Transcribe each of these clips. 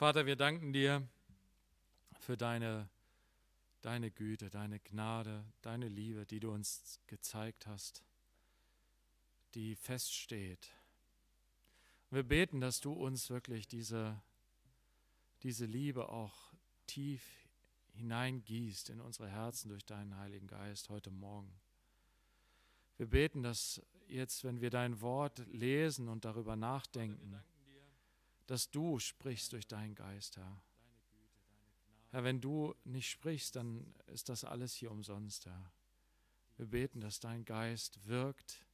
Vater, wir danken dir für deine, deine Güte, deine Gnade, deine Liebe, die du uns gezeigt hast, die feststeht. Wir beten, dass du uns wirklich diese, diese Liebe auch tief hineingießt in unsere Herzen durch deinen Heiligen Geist heute Morgen. Wir beten, dass jetzt, wenn wir dein Wort lesen und darüber nachdenken, dass du sprichst durch deinen Geist, Herr. Herr, wenn du nicht sprichst, dann ist das alles hier umsonst, Herr. Wir beten, dass dein Geist wirkt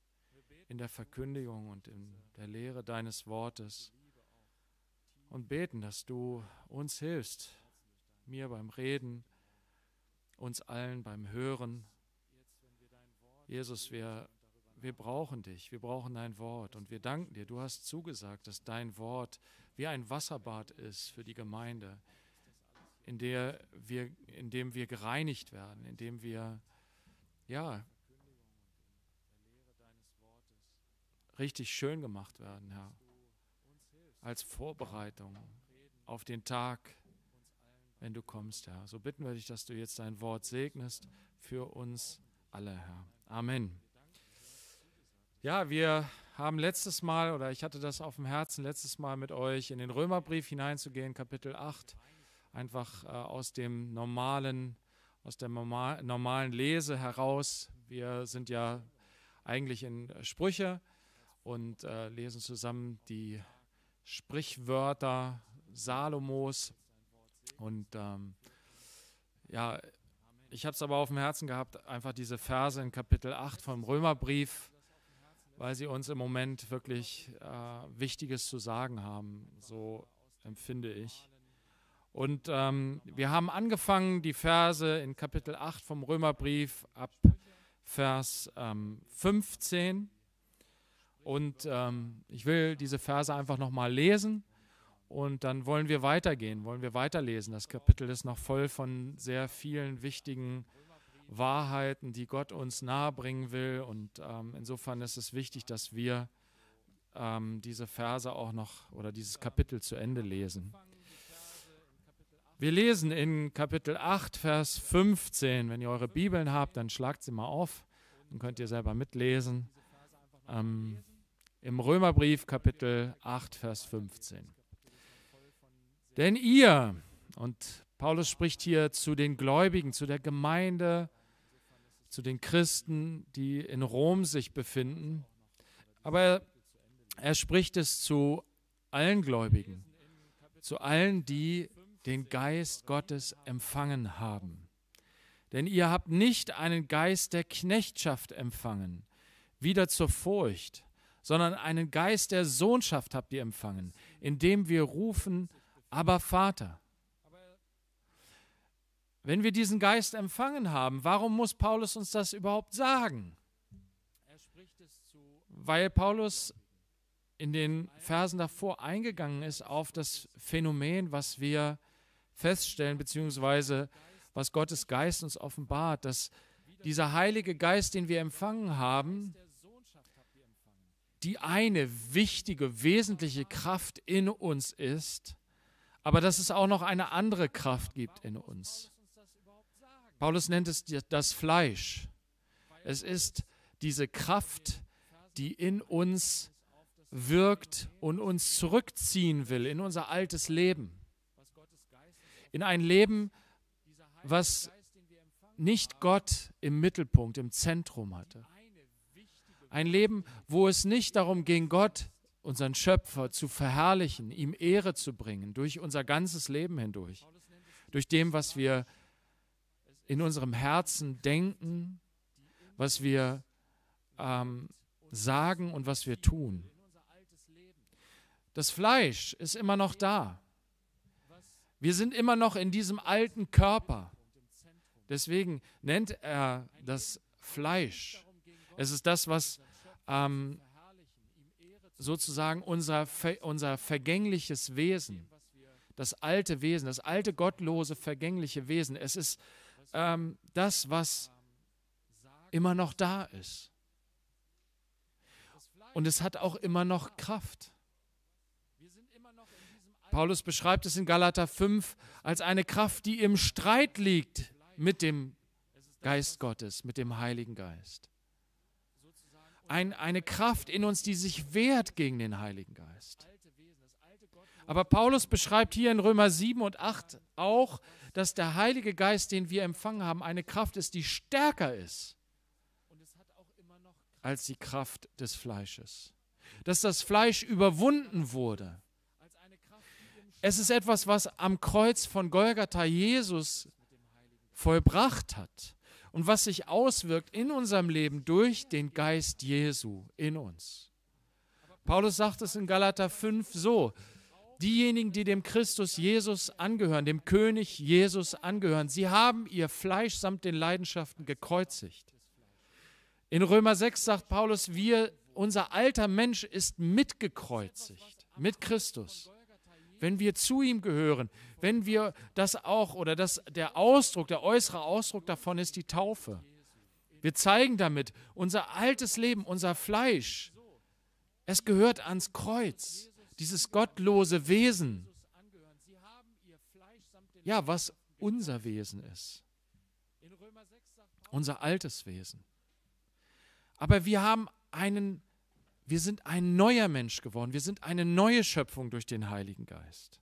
in der Verkündigung und in der Lehre deines Wortes und beten, dass du uns hilfst, mir beim Reden, uns allen beim Hören. Jesus, wir, wir brauchen dich, wir brauchen dein Wort und wir danken dir. Du hast zugesagt, dass dein Wort wie ein Wasserbad ist für die Gemeinde, in, der wir, in dem wir gereinigt werden, in dem wir ja, richtig schön gemacht werden, Herr, als Vorbereitung auf den Tag, wenn du kommst, Herr. So bitten wir dich, dass du jetzt dein Wort segnest für uns alle, Herr. Amen. Ja, wir haben letztes Mal, oder ich hatte das auf dem Herzen, letztes Mal mit euch in den Römerbrief hineinzugehen, Kapitel 8, einfach äh, aus dem normalen, aus der normalen Lese heraus. Wir sind ja eigentlich in Sprüche und äh, lesen zusammen die Sprichwörter Salomos. Und ähm, ja, ich habe es aber auf dem Herzen gehabt, einfach diese Verse in Kapitel 8 vom Römerbrief weil sie uns im Moment wirklich äh, Wichtiges zu sagen haben. So empfinde ich. Und ähm, wir haben angefangen, die Verse in Kapitel 8 vom Römerbrief ab Vers ähm, 15. Und ähm, ich will diese Verse einfach nochmal lesen und dann wollen wir weitergehen, wollen wir weiterlesen. Das Kapitel ist noch voll von sehr vielen wichtigen Wahrheiten, die Gott uns nahebringen will. Und ähm, insofern ist es wichtig, dass wir ähm, diese Verse auch noch oder dieses Kapitel zu Ende lesen. Wir lesen in Kapitel 8, Vers 15. Wenn ihr eure Bibeln habt, dann schlagt sie mal auf. Dann könnt ihr selber mitlesen. Ähm, Im Römerbrief, Kapitel 8, Vers 15. Denn ihr, und Paulus spricht hier zu den Gläubigen, zu der Gemeinde zu den Christen, die in Rom sich befinden. Aber er, spricht es zu allen Gläubigen, zu allen, die den Geist Gottes empfangen haben. Denn ihr habt nicht einen Geist der Knechtschaft empfangen, wieder zur Furcht, sondern einen Geist der Sohnschaft habt ihr empfangen, indem wir rufen, aber Vater. Wenn wir diesen Geist empfangen haben, warum muss Paulus uns das überhaupt sagen? Weil Paulus in den Versen davor eingegangen ist auf das Phänomen, was wir feststellen, beziehungsweise was Gottes Geist uns offenbart, dass dieser Heilige Geist, den wir empfangen haben, die eine wichtige, wesentliche Kraft in uns ist, aber dass es auch noch eine andere Kraft gibt in uns. Paulus nennt es das Fleisch. Es ist diese Kraft, die in uns wirkt und uns zurückziehen will in unser altes Leben. In ein Leben, was nicht Gott im Mittelpunkt, im Zentrum hatte. Ein Leben, wo es nicht darum ging, Gott, unseren Schöpfer, zu verherrlichen, ihm Ehre zu bringen, durch unser ganzes Leben hindurch, durch dem, was wir in unserem Herzen denken, was wir ähm, sagen und was wir tun. Das Fleisch ist immer noch da. Wir sind immer noch in diesem alten Körper. Deswegen nennt er das Fleisch. Es ist das, was ähm, sozusagen unser, unser vergängliches Wesen, das alte Wesen, das alte gottlose vergängliche Wesen, es ist ähm, das, was immer noch da ist. Und es hat auch immer noch Kraft. Paulus beschreibt es in Galater 5 als eine Kraft, die im Streit liegt mit dem Geist Gottes, mit dem Heiligen Geist. Ein, eine Kraft in uns, die sich wehrt gegen den Heiligen Geist. Aber Paulus beschreibt hier in Römer 7 und 8 auch, dass der Heilige Geist, den wir empfangen haben, eine Kraft ist, die stärker ist als die Kraft des Fleisches. Dass das Fleisch überwunden wurde. Es ist etwas, was am Kreuz von Golgatha Jesus vollbracht hat und was sich auswirkt in unserem Leben durch den Geist Jesu in uns. Paulus sagt es in Galater 5 so, Diejenigen, die dem Christus Jesus angehören, dem König Jesus angehören, sie haben ihr Fleisch samt den Leidenschaften gekreuzigt. In Römer 6 sagt Paulus, wir, unser alter Mensch ist mitgekreuzigt, mit Christus. Wenn wir zu ihm gehören, wenn wir das auch, oder das, der Ausdruck, der äußere Ausdruck davon ist die Taufe. Wir zeigen damit unser altes Leben, unser Fleisch. Es gehört ans Kreuz dieses gottlose Wesen, ja, was unser Wesen ist, unser altes Wesen. Aber wir haben einen, wir sind ein neuer Mensch geworden, wir sind eine neue Schöpfung durch den Heiligen Geist.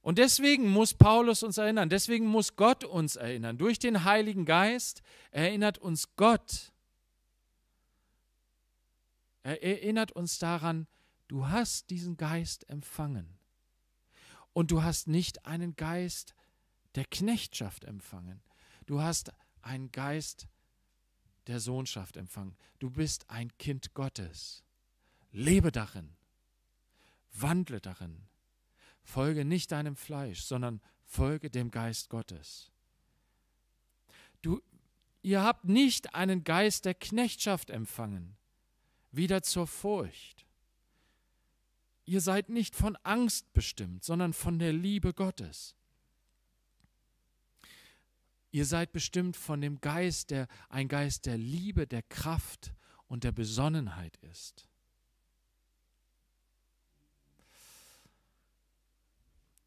Und deswegen muss Paulus uns erinnern, deswegen muss Gott uns erinnern. Durch den Heiligen Geist erinnert uns Gott. Er erinnert uns daran, Du hast diesen Geist empfangen. Und du hast nicht einen Geist der Knechtschaft empfangen. Du hast einen Geist der Sohnschaft empfangen. Du bist ein Kind Gottes. Lebe darin. Wandle darin. Folge nicht deinem Fleisch, sondern folge dem Geist Gottes. Du, ihr habt nicht einen Geist der Knechtschaft empfangen, wieder zur Furcht, Ihr seid nicht von Angst bestimmt, sondern von der Liebe Gottes. Ihr seid bestimmt von dem Geist, der ein Geist der Liebe, der Kraft und der Besonnenheit ist.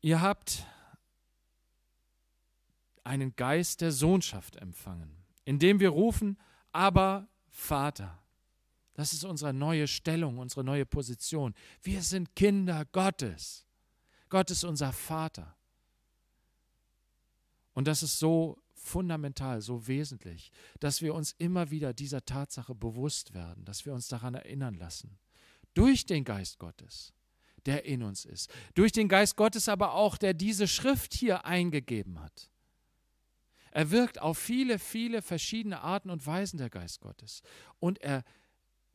Ihr habt einen Geist der Sohnschaft empfangen, indem wir rufen, aber Vater. Das ist unsere neue Stellung, unsere neue Position. Wir sind Kinder Gottes. Gott ist unser Vater. Und das ist so fundamental, so wesentlich, dass wir uns immer wieder dieser Tatsache bewusst werden, dass wir uns daran erinnern lassen. Durch den Geist Gottes, der in uns ist. Durch den Geist Gottes aber auch, der diese Schrift hier eingegeben hat. Er wirkt auf viele, viele verschiedene Arten und Weisen der Geist Gottes. Und er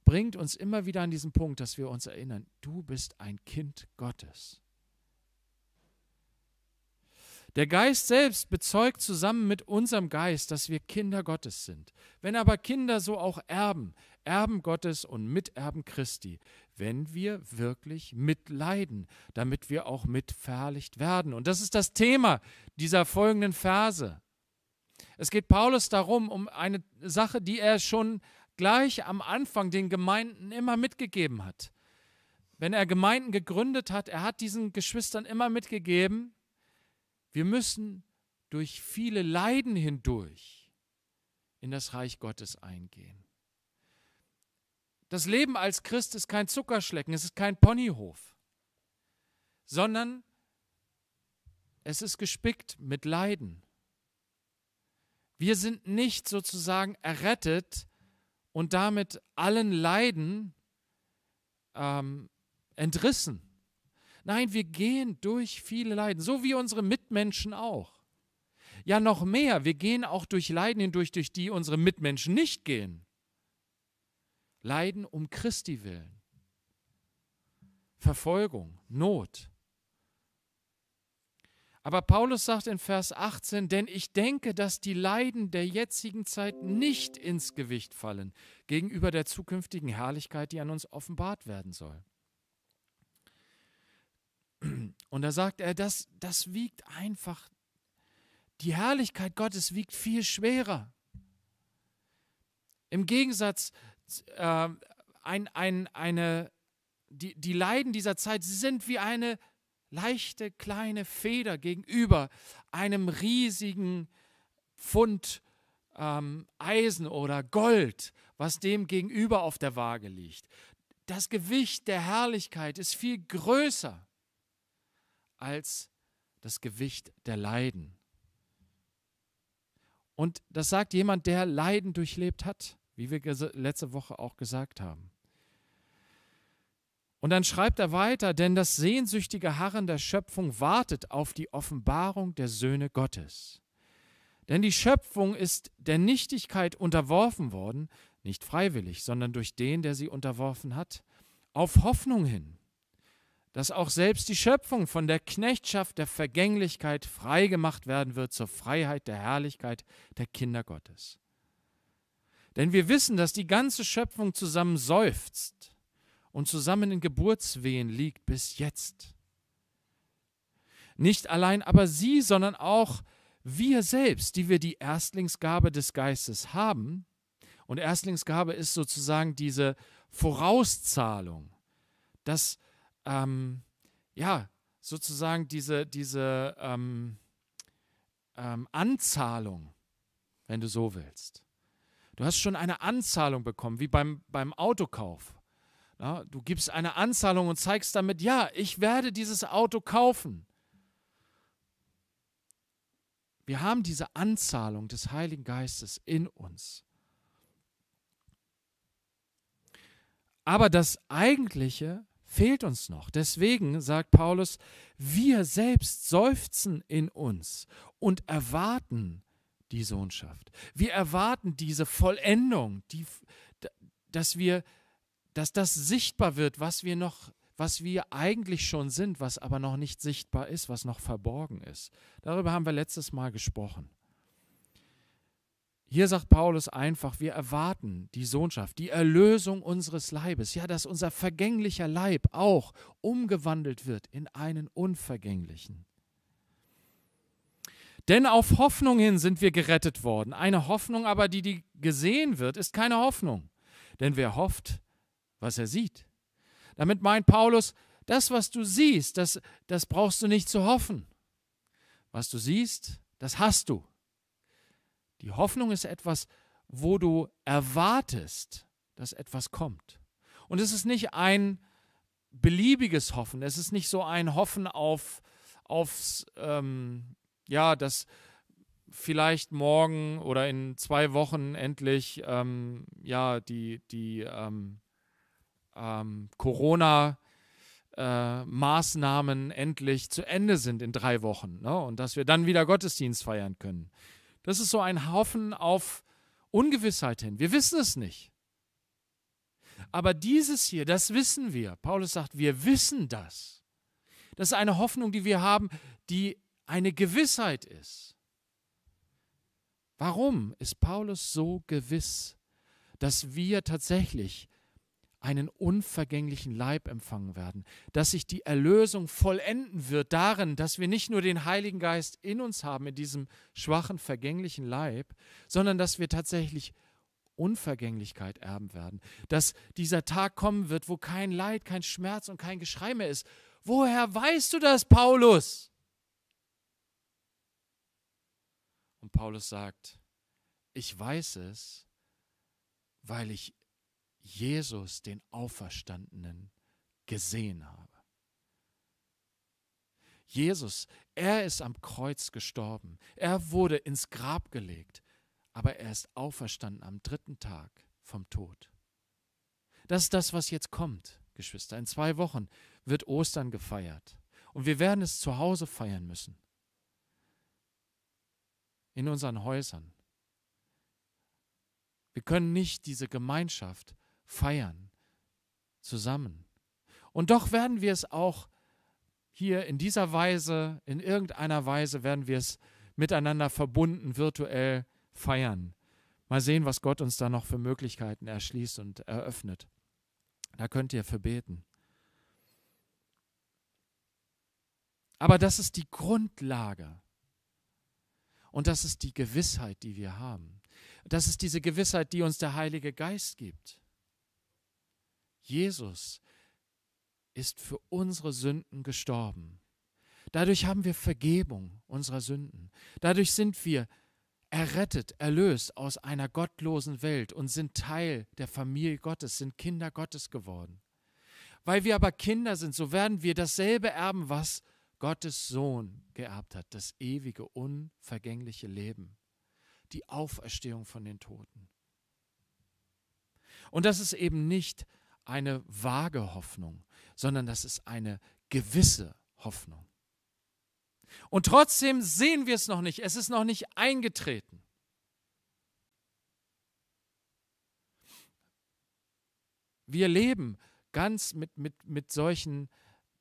bringt uns immer wieder an diesen Punkt, dass wir uns erinnern, du bist ein Kind Gottes. Der Geist selbst bezeugt zusammen mit unserem Geist, dass wir Kinder Gottes sind. Wenn aber Kinder so auch erben, Erben Gottes und Miterben Christi, wenn wir wirklich mitleiden, damit wir auch mitverherrlicht werden. Und das ist das Thema dieser folgenden Verse. Es geht Paulus darum, um eine Sache, die er schon gleich am Anfang den Gemeinden immer mitgegeben hat. Wenn er Gemeinden gegründet hat, er hat diesen Geschwistern immer mitgegeben, wir müssen durch viele Leiden hindurch in das Reich Gottes eingehen. Das Leben als Christ ist kein Zuckerschlecken, es ist kein Ponyhof, sondern es ist gespickt mit Leiden. Wir sind nicht sozusagen errettet und damit allen Leiden ähm, entrissen. Nein, wir gehen durch viele Leiden, so wie unsere Mitmenschen auch. Ja, noch mehr, wir gehen auch durch Leiden hindurch, durch die unsere Mitmenschen nicht gehen. Leiden um Christi willen. Verfolgung, Not, aber Paulus sagt in Vers 18, denn ich denke, dass die Leiden der jetzigen Zeit nicht ins Gewicht fallen gegenüber der zukünftigen Herrlichkeit, die an uns offenbart werden soll. Und da sagt er, das, das wiegt einfach, die Herrlichkeit Gottes wiegt viel schwerer. Im Gegensatz, äh, ein, ein, eine, die, die Leiden dieser Zeit sind wie eine leichte kleine Feder gegenüber einem riesigen Pfund ähm, Eisen oder Gold, was dem gegenüber auf der Waage liegt. Das Gewicht der Herrlichkeit ist viel größer als das Gewicht der Leiden. Und das sagt jemand, der Leiden durchlebt hat, wie wir letzte Woche auch gesagt haben. Und dann schreibt er weiter, denn das sehnsüchtige Harren der Schöpfung wartet auf die Offenbarung der Söhne Gottes. Denn die Schöpfung ist der Nichtigkeit unterworfen worden, nicht freiwillig, sondern durch den, der sie unterworfen hat, auf Hoffnung hin, dass auch selbst die Schöpfung von der Knechtschaft der Vergänglichkeit freigemacht werden wird zur Freiheit der Herrlichkeit der Kinder Gottes. Denn wir wissen, dass die ganze Schöpfung zusammen seufzt und zusammen in Geburtswehen liegt bis jetzt. Nicht allein aber sie, sondern auch wir selbst, die wir die Erstlingsgabe des Geistes haben, und Erstlingsgabe ist sozusagen diese Vorauszahlung, dass, ähm, ja, sozusagen diese, diese ähm, ähm, Anzahlung, wenn du so willst. Du hast schon eine Anzahlung bekommen, wie beim, beim Autokauf. Ja, du gibst eine Anzahlung und zeigst damit, ja, ich werde dieses Auto kaufen. Wir haben diese Anzahlung des Heiligen Geistes in uns. Aber das Eigentliche fehlt uns noch. Deswegen sagt Paulus, wir selbst seufzen in uns und erwarten die Sohnschaft. Wir erwarten diese Vollendung, die, dass wir dass das sichtbar wird, was wir noch, was wir eigentlich schon sind, was aber noch nicht sichtbar ist, was noch verborgen ist. Darüber haben wir letztes Mal gesprochen. Hier sagt Paulus einfach, wir erwarten die Sohnschaft, die Erlösung unseres Leibes, ja, dass unser vergänglicher Leib auch umgewandelt wird in einen unvergänglichen. Denn auf Hoffnung hin sind wir gerettet worden. Eine Hoffnung aber, die, die gesehen wird, ist keine Hoffnung. Denn wer hofft, was er sieht. Damit meint Paulus, das, was du siehst, das, das brauchst du nicht zu hoffen. Was du siehst, das hast du. Die Hoffnung ist etwas, wo du erwartest, dass etwas kommt. Und es ist nicht ein beliebiges Hoffen, es ist nicht so ein Hoffen auf, aufs, ähm, ja, dass vielleicht morgen oder in zwei Wochen endlich, ähm, ja, die, die, ähm, ähm, Corona-Maßnahmen äh, endlich zu Ende sind in drei Wochen ne? und dass wir dann wieder Gottesdienst feiern können. Das ist so ein Haufen auf Ungewissheit hin. Wir wissen es nicht. Aber dieses hier, das wissen wir. Paulus sagt, wir wissen das. Das ist eine Hoffnung, die wir haben, die eine Gewissheit ist. Warum ist Paulus so gewiss, dass wir tatsächlich einen unvergänglichen Leib empfangen werden, dass sich die Erlösung vollenden wird darin, dass wir nicht nur den Heiligen Geist in uns haben, in diesem schwachen, vergänglichen Leib, sondern dass wir tatsächlich Unvergänglichkeit erben werden, dass dieser Tag kommen wird, wo kein Leid, kein Schmerz und kein Geschrei mehr ist. Woher weißt du das, Paulus? Und Paulus sagt, ich weiß es, weil ich Jesus, den Auferstandenen, gesehen habe. Jesus, er ist am Kreuz gestorben, er wurde ins Grab gelegt, aber er ist auferstanden am dritten Tag vom Tod. Das ist das, was jetzt kommt, Geschwister. In zwei Wochen wird Ostern gefeiert und wir werden es zu Hause feiern müssen. In unseren Häusern. Wir können nicht diese Gemeinschaft feiern, zusammen. Und doch werden wir es auch hier in dieser Weise, in irgendeiner Weise werden wir es miteinander verbunden, virtuell feiern. Mal sehen, was Gott uns da noch für Möglichkeiten erschließt und eröffnet. Da könnt ihr für beten. Aber das ist die Grundlage. Und das ist die Gewissheit, die wir haben. Das ist diese Gewissheit, die uns der Heilige Geist gibt. Jesus ist für unsere Sünden gestorben. Dadurch haben wir Vergebung unserer Sünden. Dadurch sind wir errettet, erlöst aus einer gottlosen Welt und sind Teil der Familie Gottes, sind Kinder Gottes geworden. Weil wir aber Kinder sind, so werden wir dasselbe erben, was Gottes Sohn geerbt hat, das ewige, unvergängliche Leben, die Auferstehung von den Toten. Und das ist eben nicht eine vage Hoffnung, sondern das ist eine gewisse Hoffnung. Und trotzdem sehen wir es noch nicht, es ist noch nicht eingetreten. Wir leben ganz mit, mit, mit solchen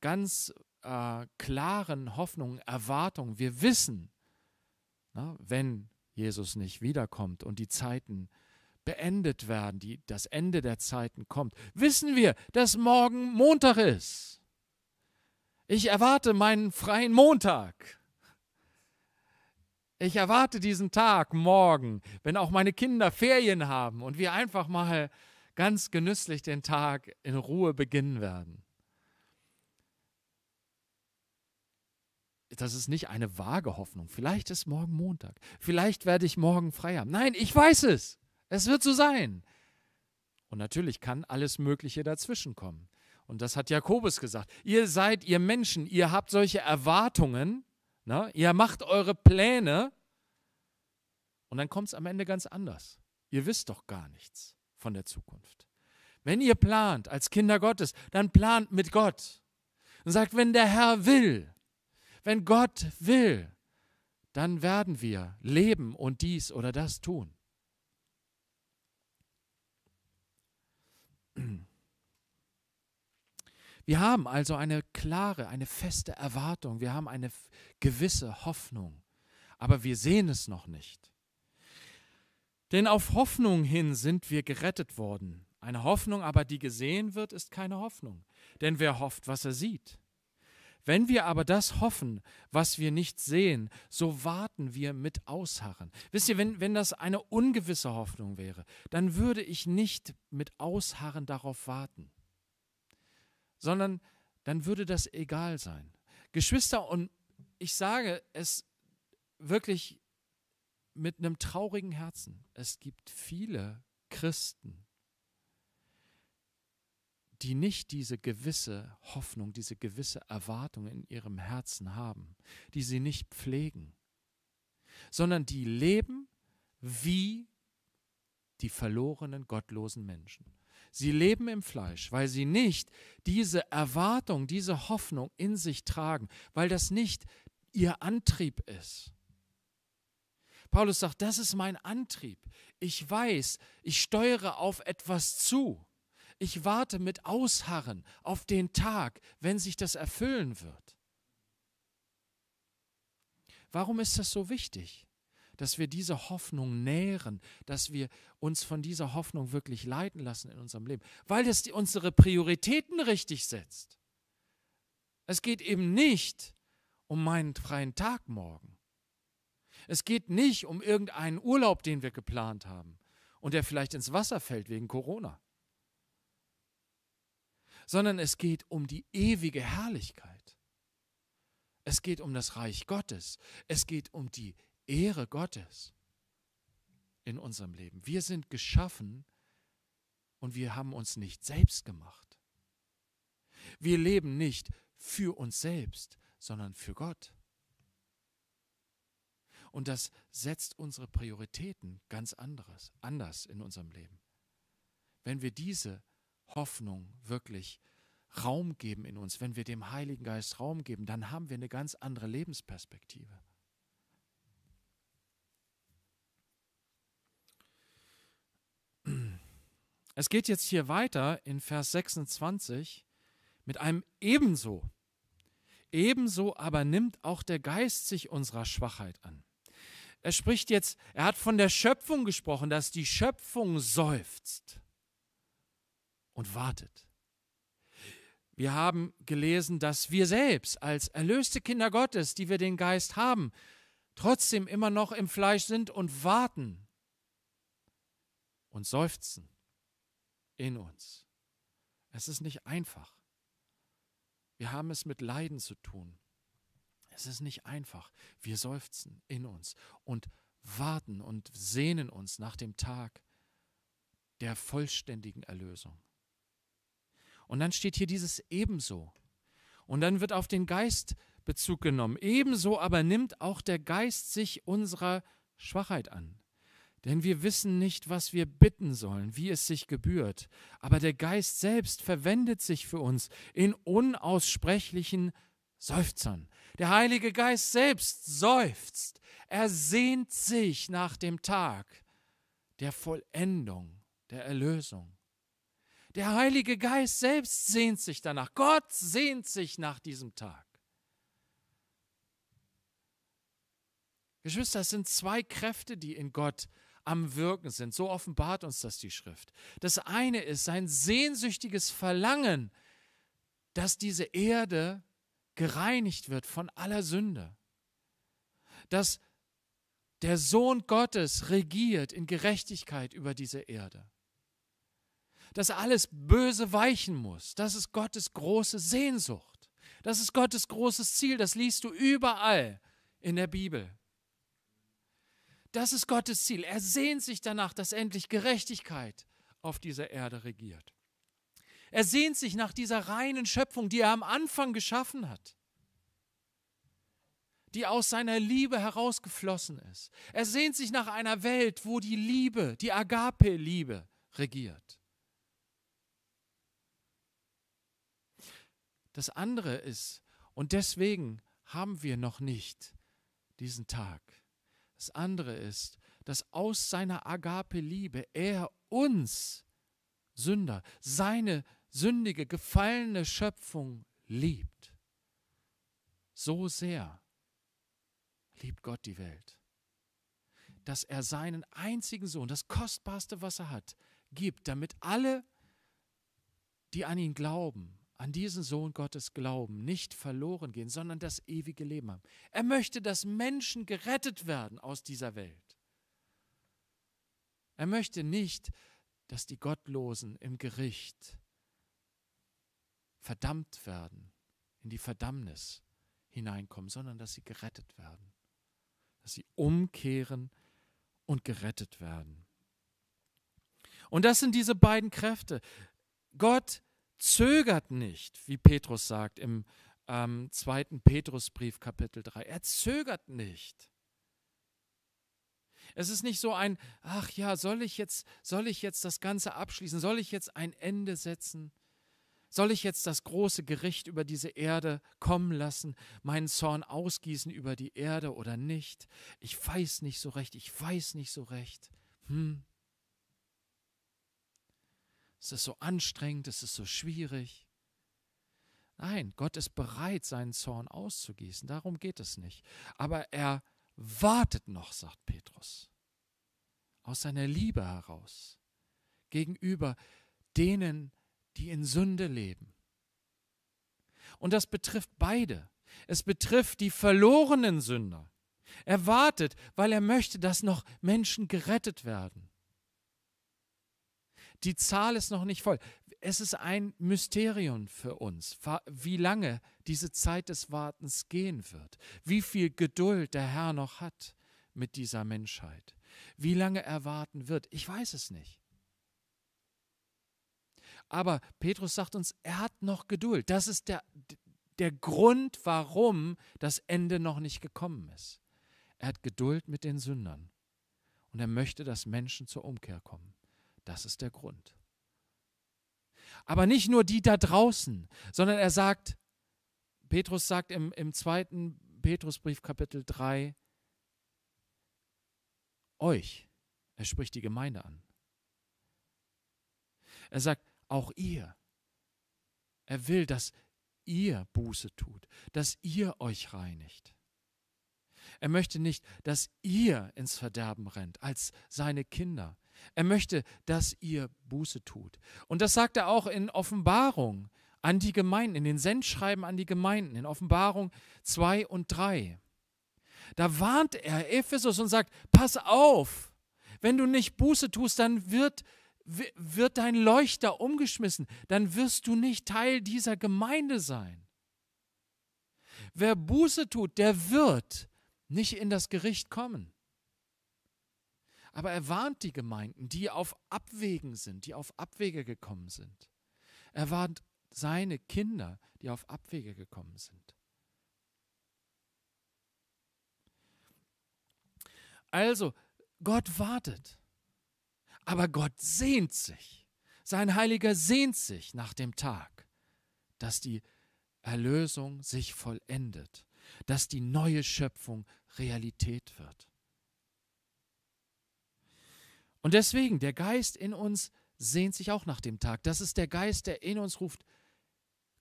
ganz äh, klaren Hoffnungen, Erwartungen. Wir wissen, na, wenn Jesus nicht wiederkommt und die Zeiten beendet werden, die, das Ende der Zeiten kommt, wissen wir, dass morgen Montag ist. Ich erwarte meinen freien Montag. Ich erwarte diesen Tag morgen, wenn auch meine Kinder Ferien haben und wir einfach mal ganz genüsslich den Tag in Ruhe beginnen werden. Das ist nicht eine vage Hoffnung. Vielleicht ist morgen Montag. Vielleicht werde ich morgen frei haben. Nein, ich weiß es. Es wird so sein. Und natürlich kann alles Mögliche dazwischenkommen. Und das hat Jakobus gesagt. Ihr seid, ihr Menschen, ihr habt solche Erwartungen, na? Ne? ihr macht eure Pläne und dann kommt es am Ende ganz anders. Ihr wisst doch gar nichts von der Zukunft. Wenn ihr plant als Kinder Gottes, dann plant mit Gott und sagt, wenn der Herr will, wenn Gott will, dann werden wir leben und dies oder das tun. Wir haben also eine klare, eine feste Erwartung, wir haben eine gewisse Hoffnung, aber wir sehen es noch nicht. Denn auf Hoffnung hin sind wir gerettet worden. Eine Hoffnung aber, die gesehen wird, ist keine Hoffnung. Denn wer hofft, was er sieht? Wenn wir aber das hoffen, was wir nicht sehen, so warten wir mit Ausharren. Wisst ihr, wenn, wenn das eine ungewisse Hoffnung wäre, dann würde ich nicht mit Ausharren darauf warten sondern dann würde das egal sein. Geschwister, und ich sage es wirklich mit einem traurigen Herzen, es gibt viele Christen, die nicht diese gewisse Hoffnung, diese gewisse Erwartung in ihrem Herzen haben, die sie nicht pflegen, sondern die leben wie die verlorenen, gottlosen Menschen. Sie leben im Fleisch, weil sie nicht diese Erwartung, diese Hoffnung in sich tragen, weil das nicht ihr Antrieb ist. Paulus sagt, das ist mein Antrieb. Ich weiß, ich steuere auf etwas zu. Ich warte mit Ausharren auf den Tag, wenn sich das erfüllen wird. Warum ist das so wichtig? dass wir diese Hoffnung nähren, dass wir uns von dieser Hoffnung wirklich leiten lassen in unserem Leben, weil es die, unsere Prioritäten richtig setzt. Es geht eben nicht um meinen freien Tag morgen. Es geht nicht um irgendeinen Urlaub, den wir geplant haben und der vielleicht ins Wasser fällt wegen Corona, sondern es geht um die ewige Herrlichkeit. Es geht um das Reich Gottes. Es geht um die Ehre Gottes in unserem Leben. Wir sind geschaffen und wir haben uns nicht selbst gemacht. Wir leben nicht für uns selbst, sondern für Gott. Und das setzt unsere Prioritäten ganz anderes, anders in unserem Leben. Wenn wir diese Hoffnung wirklich Raum geben in uns, wenn wir dem Heiligen Geist Raum geben, dann haben wir eine ganz andere Lebensperspektive. Es geht jetzt hier weiter in Vers 26 mit einem ebenso. Ebenso aber nimmt auch der Geist sich unserer Schwachheit an. Er spricht jetzt, er hat von der Schöpfung gesprochen, dass die Schöpfung seufzt und wartet. Wir haben gelesen, dass wir selbst als erlöste Kinder Gottes, die wir den Geist haben, trotzdem immer noch im Fleisch sind und warten und seufzen in uns. Es ist nicht einfach. Wir haben es mit Leiden zu tun. Es ist nicht einfach. Wir seufzen in uns und warten und sehnen uns nach dem Tag der vollständigen Erlösung. Und dann steht hier dieses ebenso. Und dann wird auf den Geist Bezug genommen. Ebenso aber nimmt auch der Geist sich unserer Schwachheit an. Denn wir wissen nicht, was wir bitten sollen, wie es sich gebührt. Aber der Geist selbst verwendet sich für uns in unaussprechlichen Seufzern. Der Heilige Geist selbst seufzt. Er sehnt sich nach dem Tag der Vollendung, der Erlösung. Der Heilige Geist selbst sehnt sich danach. Gott sehnt sich nach diesem Tag. Geschwister, es sind zwei Kräfte, die in Gott am Wirken sind. So offenbart uns das die Schrift. Das eine ist sein sehnsüchtiges Verlangen, dass diese Erde gereinigt wird von aller Sünde. Dass der Sohn Gottes regiert in Gerechtigkeit über diese Erde. Dass alles Böse weichen muss. Das ist Gottes große Sehnsucht. Das ist Gottes großes Ziel. Das liest du überall in der Bibel. Das ist Gottes Ziel. Er sehnt sich danach, dass endlich Gerechtigkeit auf dieser Erde regiert. Er sehnt sich nach dieser reinen Schöpfung, die er am Anfang geschaffen hat, die aus seiner Liebe herausgeflossen ist. Er sehnt sich nach einer Welt, wo die Liebe, die Agape-Liebe regiert. Das andere ist, und deswegen haben wir noch nicht diesen Tag das andere ist, dass aus seiner Agape-Liebe er uns, Sünder, seine sündige, gefallene Schöpfung liebt. So sehr liebt Gott die Welt, dass er seinen einzigen Sohn, das kostbarste, was er hat, gibt, damit alle, die an ihn glauben, an diesen Sohn Gottes glauben, nicht verloren gehen, sondern das ewige Leben haben. Er möchte, dass Menschen gerettet werden aus dieser Welt. Er möchte nicht, dass die Gottlosen im Gericht verdammt werden, in die Verdammnis hineinkommen, sondern dass sie gerettet werden, dass sie umkehren und gerettet werden. Und das sind diese beiden Kräfte. Gott zögert nicht, wie Petrus sagt im ähm, 2. Petrusbrief Kapitel 3. Er zögert nicht. Es ist nicht so ein, ach ja, soll ich jetzt, soll ich jetzt das Ganze abschließen? Soll ich jetzt ein Ende setzen? Soll ich jetzt das große Gericht über diese Erde kommen lassen, meinen Zorn ausgießen über die Erde oder nicht? Ich weiß nicht so recht, ich weiß nicht so recht. Hm es ist so anstrengend, es ist so schwierig. Nein, Gott ist bereit, seinen Zorn auszugießen, darum geht es nicht. Aber er wartet noch, sagt Petrus, aus seiner Liebe heraus, gegenüber denen, die in Sünde leben. Und das betrifft beide. Es betrifft die verlorenen Sünder. Er wartet, weil er möchte, dass noch Menschen gerettet werden. Die Zahl ist noch nicht voll. Es ist ein Mysterium für uns, wie lange diese Zeit des Wartens gehen wird, wie viel Geduld der Herr noch hat mit dieser Menschheit, wie lange er warten wird. Ich weiß es nicht. Aber Petrus sagt uns, er hat noch Geduld. Das ist der, der Grund, warum das Ende noch nicht gekommen ist. Er hat Geduld mit den Sündern und er möchte, dass Menschen zur Umkehr kommen. Das ist der Grund. Aber nicht nur die da draußen, sondern er sagt, Petrus sagt im, im zweiten Petrusbrief Kapitel 3, euch, er spricht die Gemeinde an. Er sagt, auch ihr. Er will, dass ihr Buße tut, dass ihr euch reinigt. Er möchte nicht, dass ihr ins Verderben rennt als seine Kinder. Er möchte, dass ihr Buße tut. Und das sagt er auch in Offenbarung an die Gemeinden, in den Sendschreiben an die Gemeinden, in Offenbarung 2 und 3. Da warnt er Ephesus und sagt, pass auf, wenn du nicht Buße tust, dann wird, wird dein Leuchter umgeschmissen, dann wirst du nicht Teil dieser Gemeinde sein. Wer Buße tut, der wird nicht in das Gericht kommen. Aber er warnt die Gemeinden, die auf Abwegen sind, die auf Abwege gekommen sind. Er warnt seine Kinder, die auf Abwege gekommen sind. Also, Gott wartet, aber Gott sehnt sich. Sein Heiliger sehnt sich nach dem Tag, dass die Erlösung sich vollendet, dass die neue Schöpfung Realität wird. Und deswegen, der Geist in uns sehnt sich auch nach dem Tag. Das ist der Geist, der in uns ruft,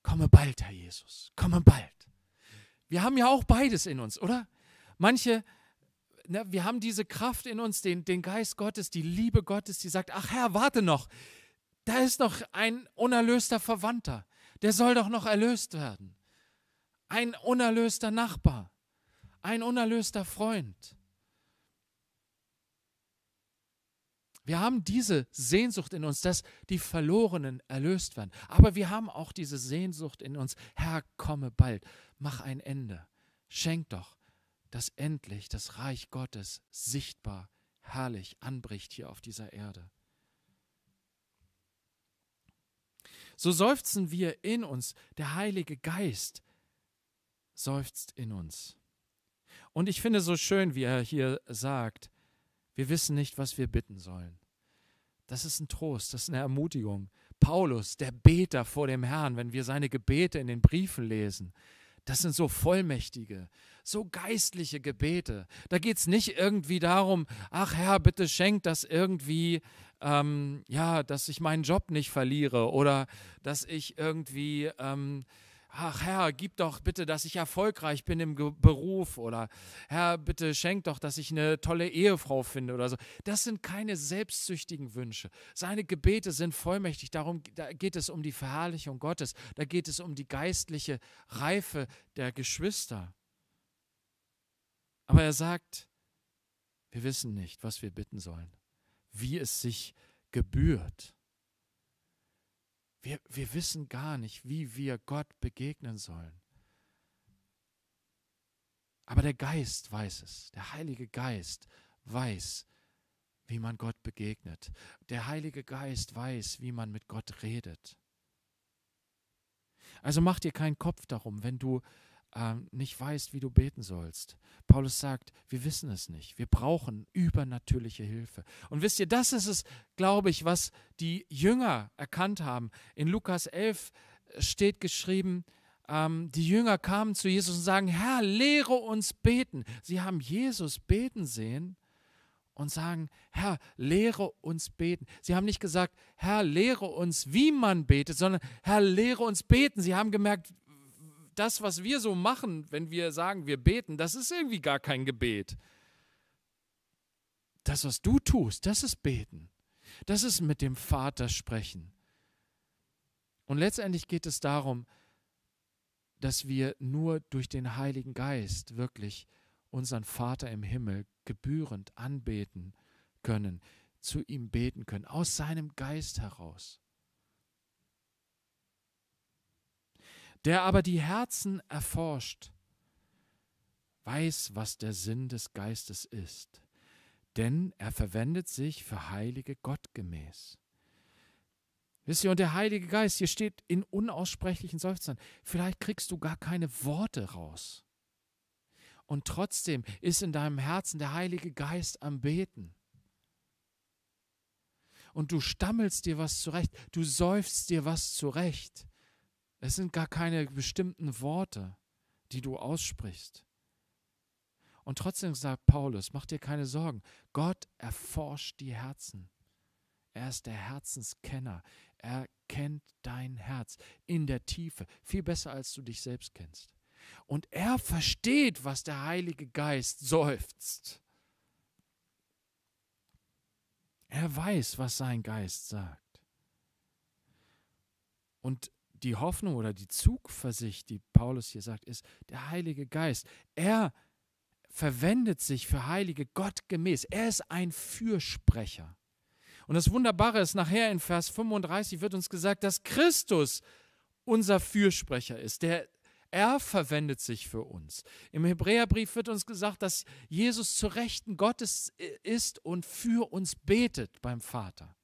komme bald, Herr Jesus, komme bald. Wir haben ja auch beides in uns, oder? Manche, ne, wir haben diese Kraft in uns, den, den Geist Gottes, die Liebe Gottes, die sagt, ach Herr, warte noch, da ist noch ein unerlöster Verwandter, der soll doch noch erlöst werden. Ein unerlöster Nachbar, ein unerlöster Freund. Wir haben diese Sehnsucht in uns, dass die Verlorenen erlöst werden. Aber wir haben auch diese Sehnsucht in uns, Herr, komme bald, mach ein Ende. Schenk doch, dass endlich das Reich Gottes sichtbar, herrlich anbricht hier auf dieser Erde. So seufzen wir in uns, der Heilige Geist seufzt in uns. Und ich finde so schön, wie er hier sagt, wir wissen nicht, was wir bitten sollen. Das ist ein Trost, das ist eine Ermutigung. Paulus, der Beter vor dem Herrn, wenn wir seine Gebete in den Briefen lesen, das sind so vollmächtige, so geistliche Gebete. Da geht es nicht irgendwie darum, ach Herr, bitte schenk das irgendwie, ähm, ja, dass ich meinen Job nicht verliere oder dass ich irgendwie ähm, ach Herr, gib doch bitte, dass ich erfolgreich bin im Ge Beruf oder Herr, bitte schenk doch, dass ich eine tolle Ehefrau finde oder so. Das sind keine selbstsüchtigen Wünsche. Seine Gebete sind vollmächtig. Darum da geht es um die Verherrlichung Gottes. Da geht es um die geistliche Reife der Geschwister. Aber er sagt, wir wissen nicht, was wir bitten sollen, wie es sich gebührt. Wir, wir wissen gar nicht, wie wir Gott begegnen sollen. Aber der Geist weiß es. Der Heilige Geist weiß, wie man Gott begegnet. Der Heilige Geist weiß, wie man mit Gott redet. Also mach dir keinen Kopf darum, wenn du ähm, nicht weißt, wie du beten sollst. Paulus sagt, wir wissen es nicht. Wir brauchen übernatürliche Hilfe. Und wisst ihr, das ist es, glaube ich, was die Jünger erkannt haben. In Lukas 11 äh, steht geschrieben, ähm, die Jünger kamen zu Jesus und sagen, Herr, lehre uns beten. Sie haben Jesus beten sehen und sagen, Herr, lehre uns beten. Sie haben nicht gesagt, Herr, lehre uns, wie man betet, sondern Herr, lehre uns beten. Sie haben gemerkt, das, was wir so machen, wenn wir sagen, wir beten, das ist irgendwie gar kein Gebet. Das, was du tust, das ist beten. Das ist mit dem Vater sprechen. Und letztendlich geht es darum, dass wir nur durch den Heiligen Geist wirklich unseren Vater im Himmel gebührend anbeten können, zu ihm beten können, aus seinem Geist heraus. Der aber die Herzen erforscht, weiß, was der Sinn des Geistes ist, denn er verwendet sich für Heilige Gott gemäß. Wisst ihr, und der Heilige Geist, hier steht in unaussprechlichen Seufzern, vielleicht kriegst du gar keine Worte raus. Und trotzdem ist in deinem Herzen der Heilige Geist am Beten. Und du stammelst dir was zurecht, du seufzt dir was zurecht. Es sind gar keine bestimmten Worte, die du aussprichst. Und trotzdem sagt Paulus, mach dir keine Sorgen. Gott erforscht die Herzen. Er ist der Herzenskenner. Er kennt dein Herz in der Tiefe, viel besser als du dich selbst kennst. Und er versteht, was der Heilige Geist seufzt. Er weiß, was sein Geist sagt. Und die Hoffnung oder die Zugversicht, die Paulus hier sagt, ist der Heilige Geist. Er verwendet sich für Heilige Gott gemäß. Er ist ein Fürsprecher. Und das Wunderbare ist, nachher in Vers 35 wird uns gesagt, dass Christus unser Fürsprecher ist. Der, er verwendet sich für uns. Im Hebräerbrief wird uns gesagt, dass Jesus zu Rechten Gottes ist und für uns betet beim Vater.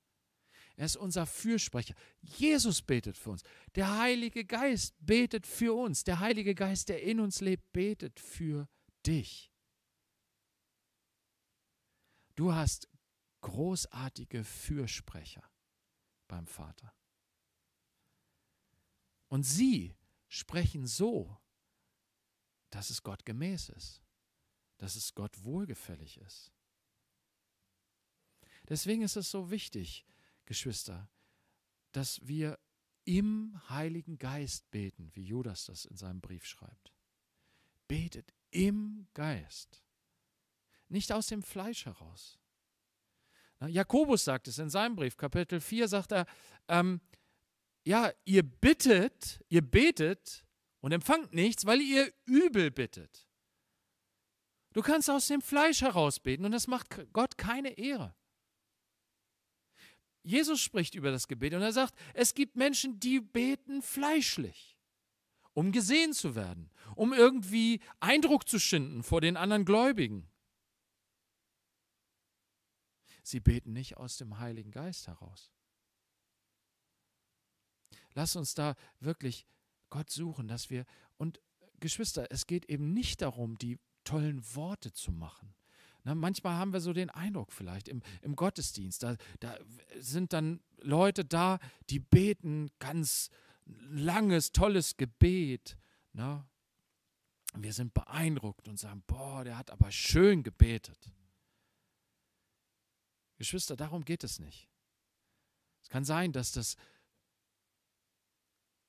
Er ist unser Fürsprecher. Jesus betet für uns. Der Heilige Geist betet für uns. Der Heilige Geist, der in uns lebt, betet für dich. Du hast großartige Fürsprecher beim Vater. Und sie sprechen so, dass es Gott gemäß ist, dass es Gott wohlgefällig ist. Deswegen ist es so wichtig, Geschwister, dass wir im Heiligen Geist beten, wie Judas das in seinem Brief schreibt. Betet im Geist, nicht aus dem Fleisch heraus. Na, Jakobus sagt es in seinem Brief, Kapitel 4, sagt er, ähm, ja, ihr bittet, ihr betet und empfangt nichts, weil ihr übel bittet. Du kannst aus dem Fleisch heraus beten und das macht Gott keine Ehre. Jesus spricht über das Gebet und er sagt, es gibt Menschen, die beten fleischlich, um gesehen zu werden, um irgendwie Eindruck zu schinden vor den anderen Gläubigen. Sie beten nicht aus dem Heiligen Geist heraus. Lass uns da wirklich Gott suchen, dass wir und Geschwister, es geht eben nicht darum, die tollen Worte zu machen na, manchmal haben wir so den Eindruck vielleicht im, im Gottesdienst, da, da sind dann Leute da, die beten ganz langes, tolles Gebet. Na? Wir sind beeindruckt und sagen, boah, der hat aber schön gebetet. Geschwister, darum geht es nicht. Es kann sein, dass das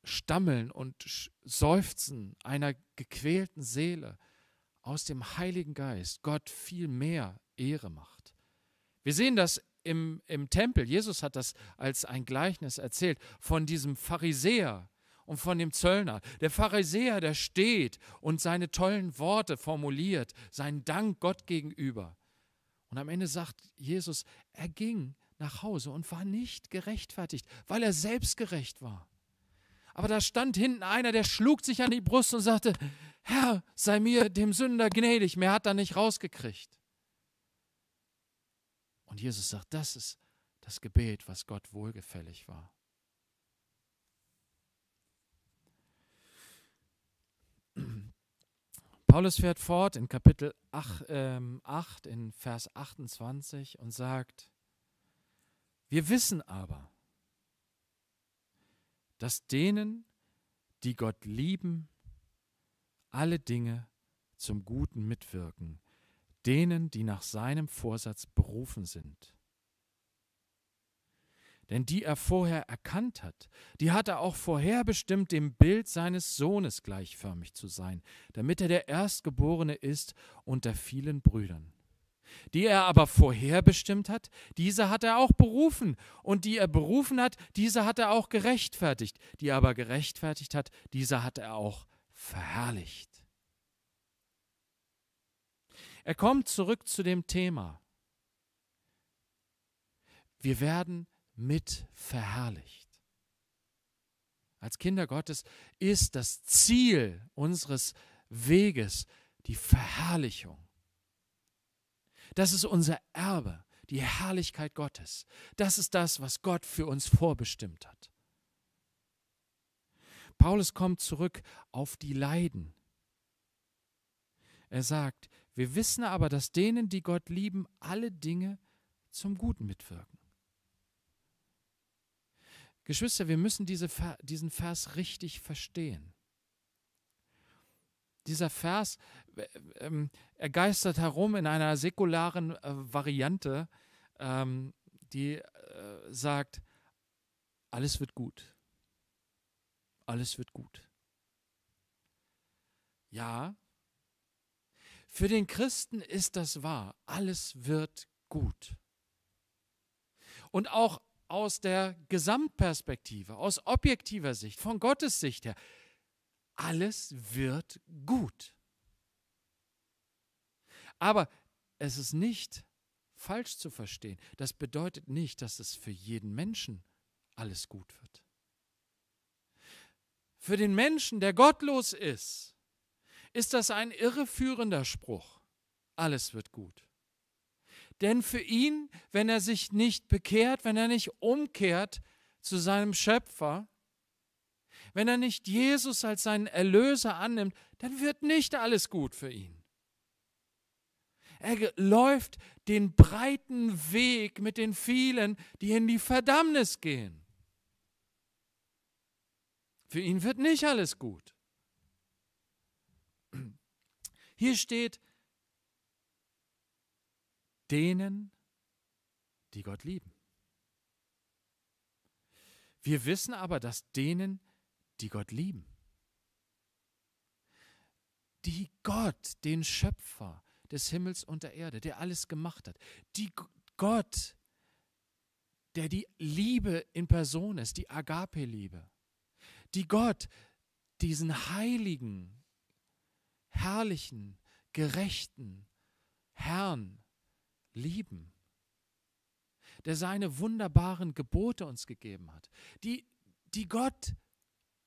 Stammeln und Seufzen einer gequälten Seele, aus dem Heiligen Geist Gott viel mehr Ehre macht. Wir sehen das im, im Tempel. Jesus hat das als ein Gleichnis erzählt von diesem Pharisäer und von dem Zöllner. Der Pharisäer, der steht und seine tollen Worte formuliert, seinen Dank Gott gegenüber. Und am Ende sagt Jesus, er ging nach Hause und war nicht gerechtfertigt, weil er selbst gerecht war. Aber da stand hinten einer, der schlug sich an die Brust und sagte, Herr, sei mir dem Sünder gnädig, mehr hat er nicht rausgekriegt. Und Jesus sagt, das ist das Gebet, was Gott wohlgefällig war. Paulus fährt fort in Kapitel 8, ähm, 8 in Vers 28 und sagt, wir wissen aber, dass denen, die Gott lieben, alle Dinge zum Guten mitwirken, denen, die nach seinem Vorsatz berufen sind. Denn die er vorher erkannt hat, die hat er auch vorherbestimmt, dem Bild seines Sohnes gleichförmig zu sein, damit er der Erstgeborene ist unter vielen Brüdern. Die er aber vorherbestimmt hat, diese hat er auch berufen. Und die er berufen hat, diese hat er auch gerechtfertigt. Die er aber gerechtfertigt hat, diese hat er auch verherrlicht. Er kommt zurück zu dem Thema. Wir werden mit verherrlicht. Als Kinder Gottes ist das Ziel unseres Weges die Verherrlichung. Das ist unser Erbe, die Herrlichkeit Gottes. Das ist das, was Gott für uns vorbestimmt hat. Paulus kommt zurück auf die Leiden. Er sagt, wir wissen aber, dass denen, die Gott lieben, alle Dinge zum Guten mitwirken. Geschwister, wir müssen diese, diesen Vers richtig verstehen dieser Vers, ähm, er geistert herum in einer säkularen äh, Variante, ähm, die äh, sagt, alles wird gut. Alles wird gut. Ja, für den Christen ist das wahr. Alles wird gut. Und auch aus der Gesamtperspektive, aus objektiver Sicht, von Gottes Sicht her, alles wird gut. Aber es ist nicht falsch zu verstehen. Das bedeutet nicht, dass es für jeden Menschen alles gut wird. Für den Menschen, der gottlos ist, ist das ein irreführender Spruch. Alles wird gut. Denn für ihn, wenn er sich nicht bekehrt, wenn er nicht umkehrt zu seinem Schöpfer, wenn er nicht Jesus als seinen Erlöser annimmt, dann wird nicht alles gut für ihn. Er läuft den breiten Weg mit den vielen, die in die Verdammnis gehen. Für ihn wird nicht alles gut. Hier steht, denen, die Gott lieben. Wir wissen aber, dass denen, die die Gott lieben, die Gott, den Schöpfer des Himmels und der Erde, der alles gemacht hat, die Gott, der die Liebe in Person ist, die Agape-Liebe, die Gott, diesen heiligen, herrlichen, gerechten Herrn lieben, der seine wunderbaren Gebote uns gegeben hat, die, die Gott,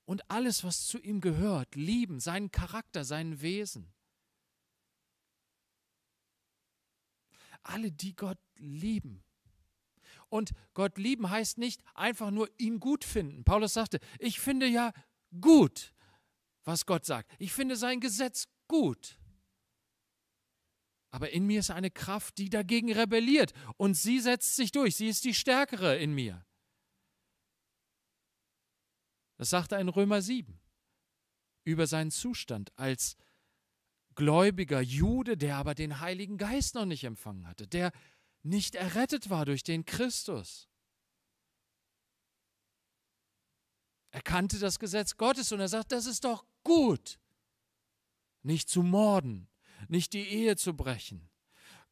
und alles, was zu ihm gehört, lieben, seinen Charakter, sein Wesen. Alle, die Gott lieben. Und Gott lieben heißt nicht einfach nur ihn gut finden. Paulus sagte, ich finde ja gut, was Gott sagt. Ich finde sein Gesetz gut. Aber in mir ist eine Kraft, die dagegen rebelliert und sie setzt sich durch. Sie ist die Stärkere in mir. Das sagt er in Römer 7 über seinen Zustand als gläubiger Jude, der aber den Heiligen Geist noch nicht empfangen hatte, der nicht errettet war durch den Christus. Er kannte das Gesetz Gottes und er sagt, das ist doch gut, nicht zu morden, nicht die Ehe zu brechen,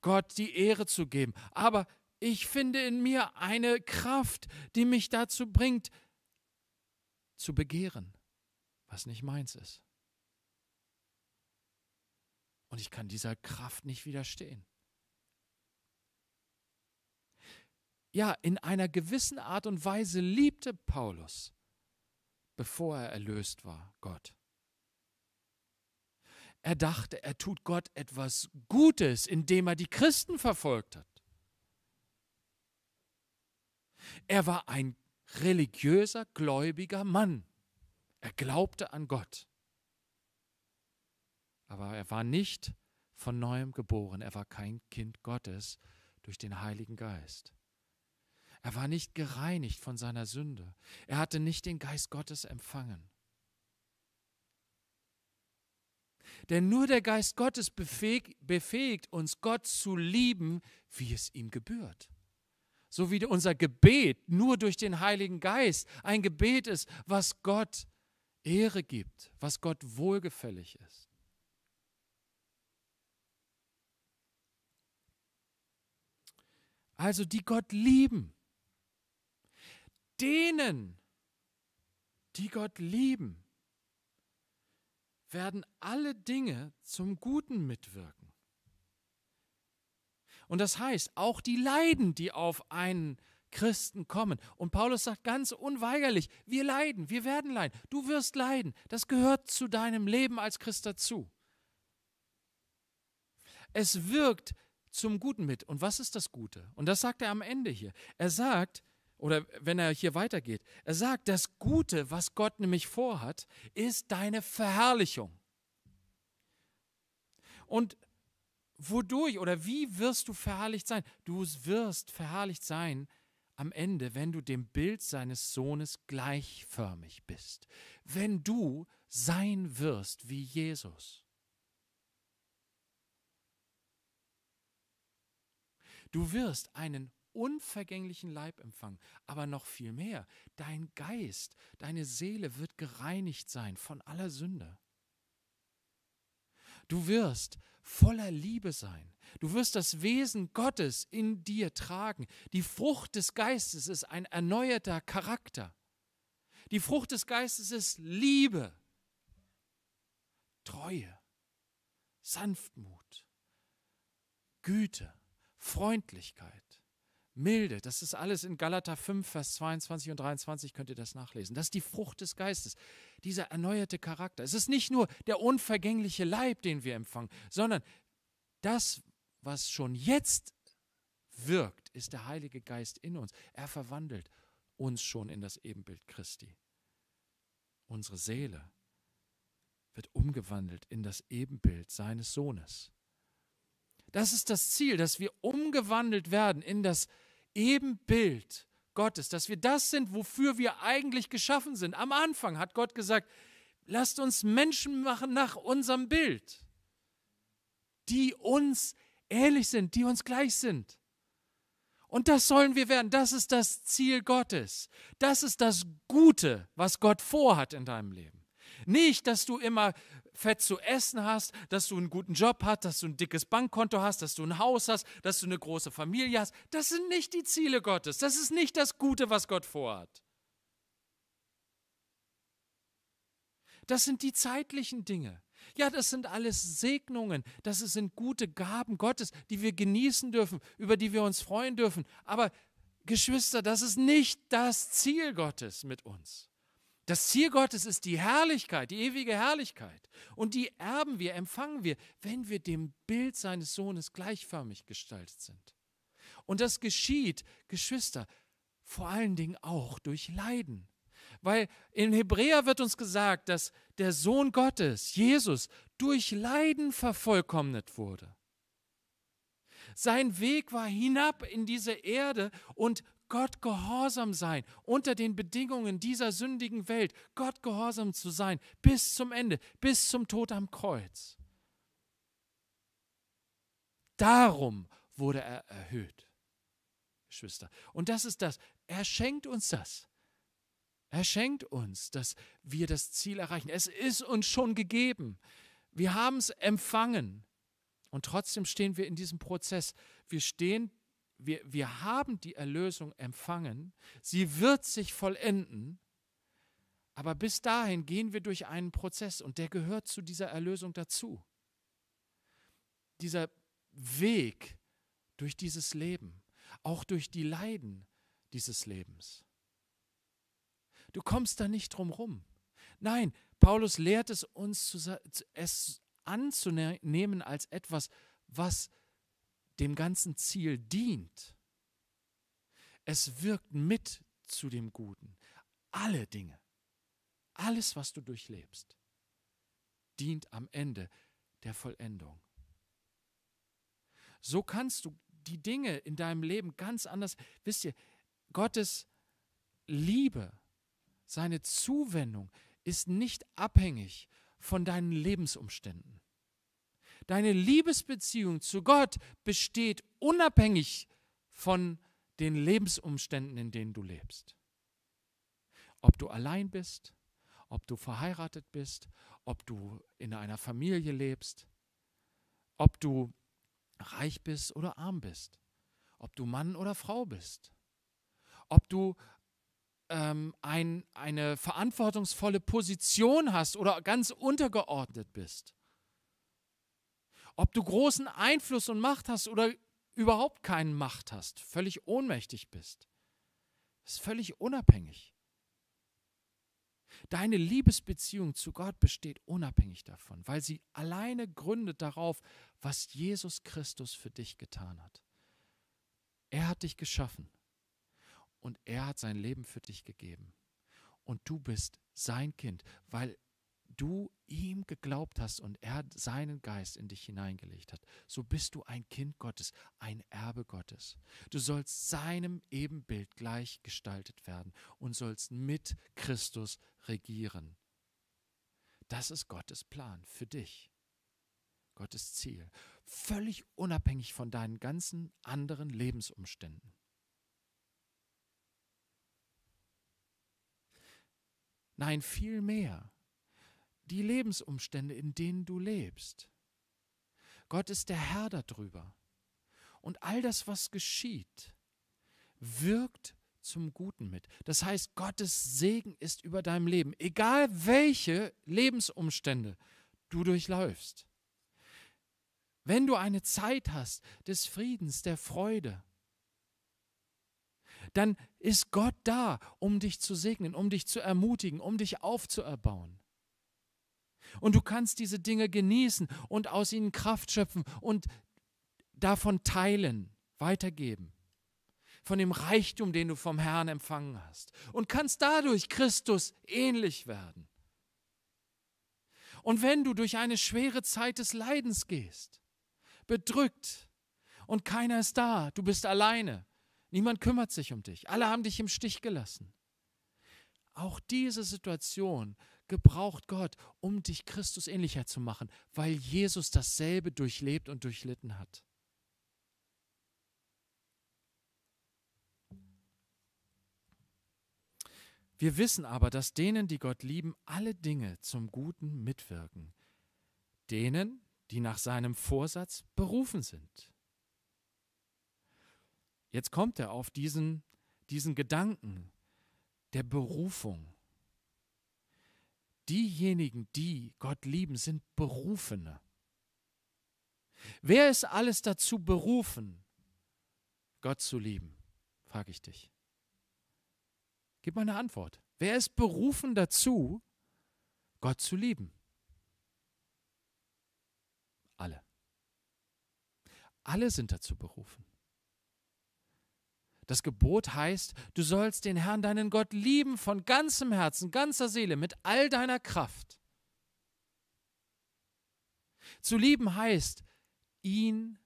Gott die Ehre zu geben. Aber ich finde in mir eine Kraft, die mich dazu bringt, zu begehren, was nicht meins ist. Und ich kann dieser Kraft nicht widerstehen. Ja, in einer gewissen Art und Weise liebte Paulus, bevor er erlöst war, Gott. Er dachte, er tut Gott etwas Gutes, indem er die Christen verfolgt hat. Er war ein religiöser, gläubiger Mann. Er glaubte an Gott. Aber er war nicht von neuem geboren. Er war kein Kind Gottes durch den Heiligen Geist. Er war nicht gereinigt von seiner Sünde. Er hatte nicht den Geist Gottes empfangen. Denn nur der Geist Gottes befähigt, befähigt uns, Gott zu lieben, wie es ihm gebührt so wie unser Gebet nur durch den Heiligen Geist ein Gebet ist, was Gott Ehre gibt, was Gott wohlgefällig ist. Also die Gott lieben, denen, die Gott lieben, werden alle Dinge zum Guten mitwirken. Und das heißt, auch die Leiden, die auf einen Christen kommen. Und Paulus sagt ganz unweigerlich, wir leiden, wir werden leiden, du wirst leiden. Das gehört zu deinem Leben als Christ dazu. Es wirkt zum Guten mit. Und was ist das Gute? Und das sagt er am Ende hier. Er sagt, oder wenn er hier weitergeht, er sagt, das Gute, was Gott nämlich vorhat, ist deine Verherrlichung. Und wodurch oder wie wirst du verherrlicht sein? Du wirst verherrlicht sein am Ende, wenn du dem Bild seines Sohnes gleichförmig bist, wenn du sein wirst wie Jesus. Du wirst einen unvergänglichen Leib empfangen, aber noch viel mehr, dein Geist, deine Seele wird gereinigt sein von aller Sünde. Du wirst voller Liebe sein. Du wirst das Wesen Gottes in dir tragen. Die Frucht des Geistes ist ein erneuerter Charakter. Die Frucht des Geistes ist Liebe, Treue, Sanftmut, Güte, Freundlichkeit, Milde, das ist alles in Galater 5, Vers 22 und 23 könnt ihr das nachlesen. Das ist die Frucht des Geistes, dieser erneuerte Charakter. Es ist nicht nur der unvergängliche Leib, den wir empfangen, sondern das, was schon jetzt wirkt, ist der Heilige Geist in uns. Er verwandelt uns schon in das Ebenbild Christi. Unsere Seele wird umgewandelt in das Ebenbild seines Sohnes. Das ist das Ziel, dass wir umgewandelt werden in das Ebenbild. Ebenbild Gottes, dass wir das sind, wofür wir eigentlich geschaffen sind. Am Anfang hat Gott gesagt, lasst uns Menschen machen nach unserem Bild, die uns ähnlich sind, die uns gleich sind. Und das sollen wir werden. Das ist das Ziel Gottes. Das ist das Gute, was Gott vorhat in deinem Leben. Nicht, dass du immer fett zu essen hast, dass du einen guten Job hast, dass du ein dickes Bankkonto hast, dass du ein Haus hast, dass du eine große Familie hast. Das sind nicht die Ziele Gottes. Das ist nicht das Gute, was Gott vorhat. Das sind die zeitlichen Dinge. Ja, das sind alles Segnungen, das sind gute Gaben Gottes, die wir genießen dürfen, über die wir uns freuen dürfen. Aber Geschwister, das ist nicht das Ziel Gottes mit uns. Das Ziel Gottes ist die Herrlichkeit, die ewige Herrlichkeit. Und die erben wir, empfangen wir, wenn wir dem Bild seines Sohnes gleichförmig gestaltet sind. Und das geschieht, Geschwister, vor allen Dingen auch durch Leiden. Weil in Hebräer wird uns gesagt, dass der Sohn Gottes, Jesus, durch Leiden vervollkommnet wurde. Sein Weg war hinab in diese Erde und Gott gehorsam sein, unter den Bedingungen dieser sündigen Welt, Gott gehorsam zu sein, bis zum Ende, bis zum Tod am Kreuz. Darum wurde er erhöht, Schwester. Und das ist das. Er schenkt uns das. Er schenkt uns, dass wir das Ziel erreichen. Es ist uns schon gegeben. Wir haben es empfangen. Und trotzdem stehen wir in diesem Prozess. Wir stehen wir, wir haben die Erlösung empfangen, sie wird sich vollenden, aber bis dahin gehen wir durch einen Prozess und der gehört zu dieser Erlösung dazu. Dieser Weg durch dieses Leben, auch durch die Leiden dieses Lebens. Du kommst da nicht drum rum. Nein, Paulus lehrt es uns, es anzunehmen als etwas, was dem ganzen Ziel dient. Es wirkt mit zu dem Guten. Alle Dinge, alles, was du durchlebst, dient am Ende der Vollendung. So kannst du die Dinge in deinem Leben ganz anders. Wisst ihr, Gottes Liebe, seine Zuwendung ist nicht abhängig von deinen Lebensumständen. Deine Liebesbeziehung zu Gott besteht unabhängig von den Lebensumständen, in denen du lebst. Ob du allein bist, ob du verheiratet bist, ob du in einer Familie lebst, ob du reich bist oder arm bist, ob du Mann oder Frau bist, ob du ähm, ein, eine verantwortungsvolle Position hast oder ganz untergeordnet bist, ob du großen Einfluss und Macht hast oder überhaupt keine Macht hast, völlig ohnmächtig bist, ist völlig unabhängig. Deine Liebesbeziehung zu Gott besteht unabhängig davon, weil sie alleine gründet darauf, was Jesus Christus für dich getan hat. Er hat dich geschaffen und er hat sein Leben für dich gegeben. Und du bist sein Kind, weil du ihm geglaubt hast und er seinen Geist in dich hineingelegt hat, so bist du ein Kind Gottes, ein Erbe Gottes. Du sollst seinem Ebenbild gleichgestaltet werden und sollst mit Christus regieren. Das ist Gottes Plan für dich. Gottes Ziel. Völlig unabhängig von deinen ganzen anderen Lebensumständen. Nein, viel mehr die Lebensumstände, in denen du lebst. Gott ist der Herr darüber. Und all das, was geschieht, wirkt zum Guten mit. Das heißt, Gottes Segen ist über deinem Leben, egal welche Lebensumstände du durchläufst. Wenn du eine Zeit hast des Friedens, der Freude, dann ist Gott da, um dich zu segnen, um dich zu ermutigen, um dich aufzuerbauen. Und du kannst diese Dinge genießen und aus ihnen Kraft schöpfen und davon teilen, weitergeben. Von dem Reichtum, den du vom Herrn empfangen hast. Und kannst dadurch Christus ähnlich werden. Und wenn du durch eine schwere Zeit des Leidens gehst, bedrückt und keiner ist da, du bist alleine, niemand kümmert sich um dich, alle haben dich im Stich gelassen. Auch diese Situation gebraucht Gott, um dich Christus ähnlicher zu machen, weil Jesus dasselbe durchlebt und durchlitten hat. Wir wissen aber, dass denen, die Gott lieben, alle Dinge zum Guten mitwirken. Denen, die nach seinem Vorsatz berufen sind. Jetzt kommt er auf diesen, diesen Gedanken der Berufung diejenigen, die Gott lieben, sind Berufene. Wer ist alles dazu berufen, Gott zu lieben? frage ich dich. Gib mal eine Antwort. Wer ist berufen dazu, Gott zu lieben? Alle. Alle sind dazu berufen. Das Gebot heißt, du sollst den Herrn, deinen Gott, lieben von ganzem Herzen, ganzer Seele, mit all deiner Kraft. Zu lieben heißt, ihn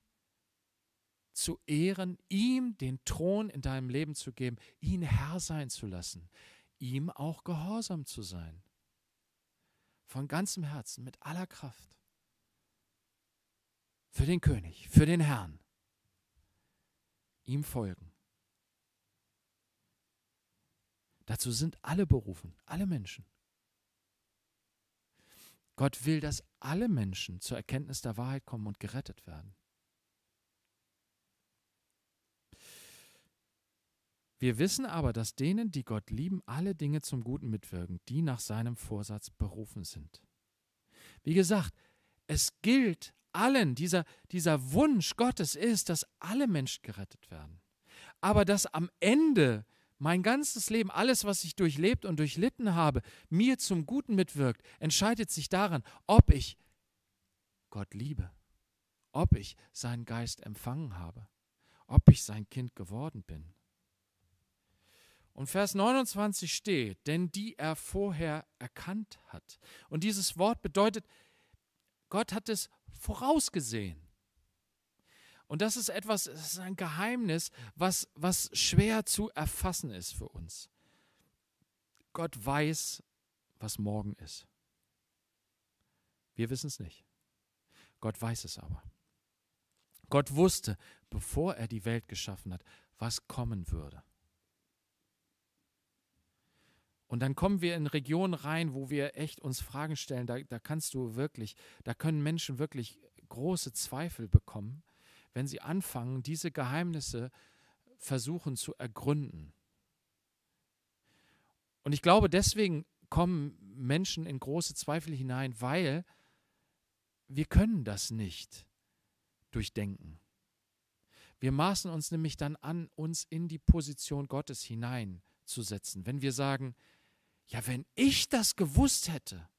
zu ehren, ihm den Thron in deinem Leben zu geben, ihn Herr sein zu lassen, ihm auch gehorsam zu sein. Von ganzem Herzen, mit aller Kraft. Für den König, für den Herrn. Ihm folgen. Dazu sind alle berufen, alle Menschen. Gott will, dass alle Menschen zur Erkenntnis der Wahrheit kommen und gerettet werden. Wir wissen aber, dass denen, die Gott lieben, alle Dinge zum Guten mitwirken, die nach seinem Vorsatz berufen sind. Wie gesagt, es gilt allen, dieser, dieser Wunsch Gottes ist, dass alle Menschen gerettet werden. Aber dass am Ende mein ganzes Leben, alles, was ich durchlebt und durchlitten habe, mir zum Guten mitwirkt, entscheidet sich daran, ob ich Gott liebe, ob ich seinen Geist empfangen habe, ob ich sein Kind geworden bin. Und Vers 29 steht, denn die er vorher erkannt hat. Und dieses Wort bedeutet, Gott hat es vorausgesehen. Und das ist etwas, das ist ein Geheimnis, was, was schwer zu erfassen ist für uns. Gott weiß, was morgen ist. Wir wissen es nicht. Gott weiß es aber. Gott wusste, bevor er die Welt geschaffen hat, was kommen würde. Und dann kommen wir in Regionen rein, wo wir echt uns Fragen stellen. Da, da kannst du wirklich, da können Menschen wirklich große Zweifel bekommen wenn sie anfangen, diese Geheimnisse versuchen zu ergründen. Und ich glaube, deswegen kommen Menschen in große Zweifel hinein, weil wir können das nicht durchdenken. Wir maßen uns nämlich dann an, uns in die Position Gottes hineinzusetzen. Wenn wir sagen, ja, wenn ich das gewusst hätte,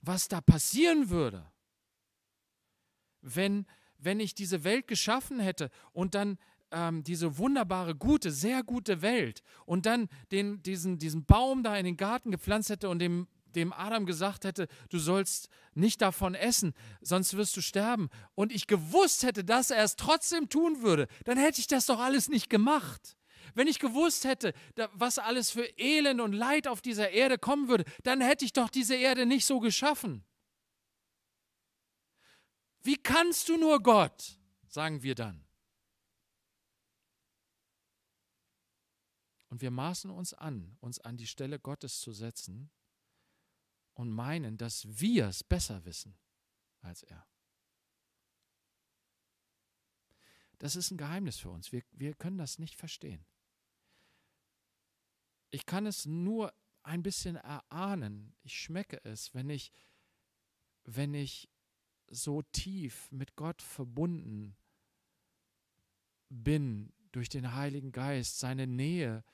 was da passieren würde, wenn wenn ich diese Welt geschaffen hätte und dann ähm, diese wunderbare, gute, sehr gute Welt und dann den, diesen, diesen Baum da in den Garten gepflanzt hätte und dem, dem Adam gesagt hätte, du sollst nicht davon essen, sonst wirst du sterben. Und ich gewusst hätte, dass er es trotzdem tun würde, dann hätte ich das doch alles nicht gemacht. Wenn ich gewusst hätte, was alles für Elend und Leid auf dieser Erde kommen würde, dann hätte ich doch diese Erde nicht so geschaffen. Wie kannst du nur Gott? sagen wir dann. Und wir maßen uns an, uns an die Stelle Gottes zu setzen und meinen, dass wir es besser wissen als er. Das ist ein Geheimnis für uns. Wir, wir können das nicht verstehen. Ich kann es nur ein bisschen erahnen. Ich schmecke es, wenn ich, wenn ich so tief mit Gott verbunden bin durch den Heiligen Geist, seine Nähe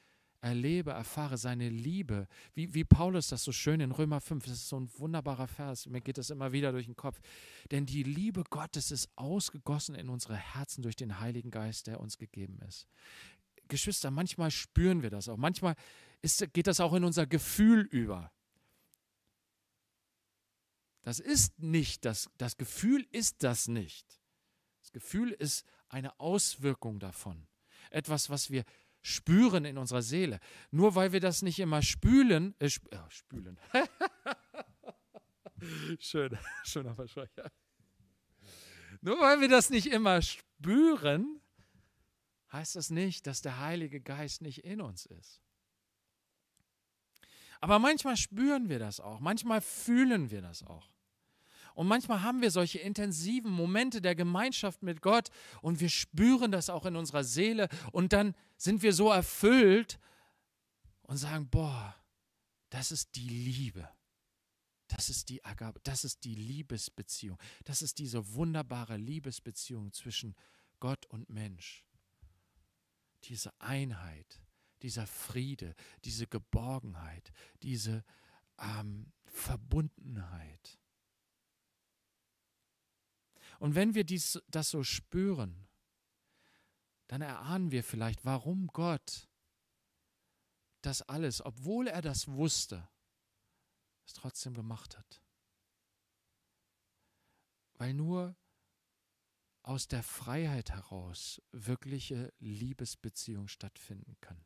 erlebe, erfahre, seine Liebe. Wie, wie Paulus das so schön in Römer 5, das ist so ein wunderbarer Vers, mir geht das immer wieder durch den Kopf. Denn die Liebe Gottes ist ausgegossen in unsere Herzen durch den Heiligen Geist, der uns gegeben ist. Geschwister, manchmal spüren wir das auch. Manchmal ist, geht das auch in unser Gefühl über. Das ist nicht, das, das Gefühl ist das nicht. Das Gefühl ist eine Auswirkung davon. Etwas, was wir spüren in unserer Seele. Nur weil wir das nicht immer spülen, äh, sp oh, spülen. Schön, schöner Versprecher. Nur weil wir das nicht immer spüren, heißt das nicht, dass der Heilige Geist nicht in uns ist. Aber manchmal spüren wir das auch, manchmal fühlen wir das auch. Und manchmal haben wir solche intensiven Momente der Gemeinschaft mit Gott und wir spüren das auch in unserer Seele und dann sind wir so erfüllt und sagen, boah, das ist die Liebe. Das ist die Agape, das ist die Liebesbeziehung. Das ist diese wunderbare Liebesbeziehung zwischen Gott und Mensch. Diese Einheit, dieser Friede, diese Geborgenheit, diese ähm, Verbundenheit. Und wenn wir dies, das so spüren, dann erahnen wir vielleicht, warum Gott das alles, obwohl er das wusste, es trotzdem gemacht hat. Weil nur aus der Freiheit heraus wirkliche Liebesbeziehung stattfinden kann.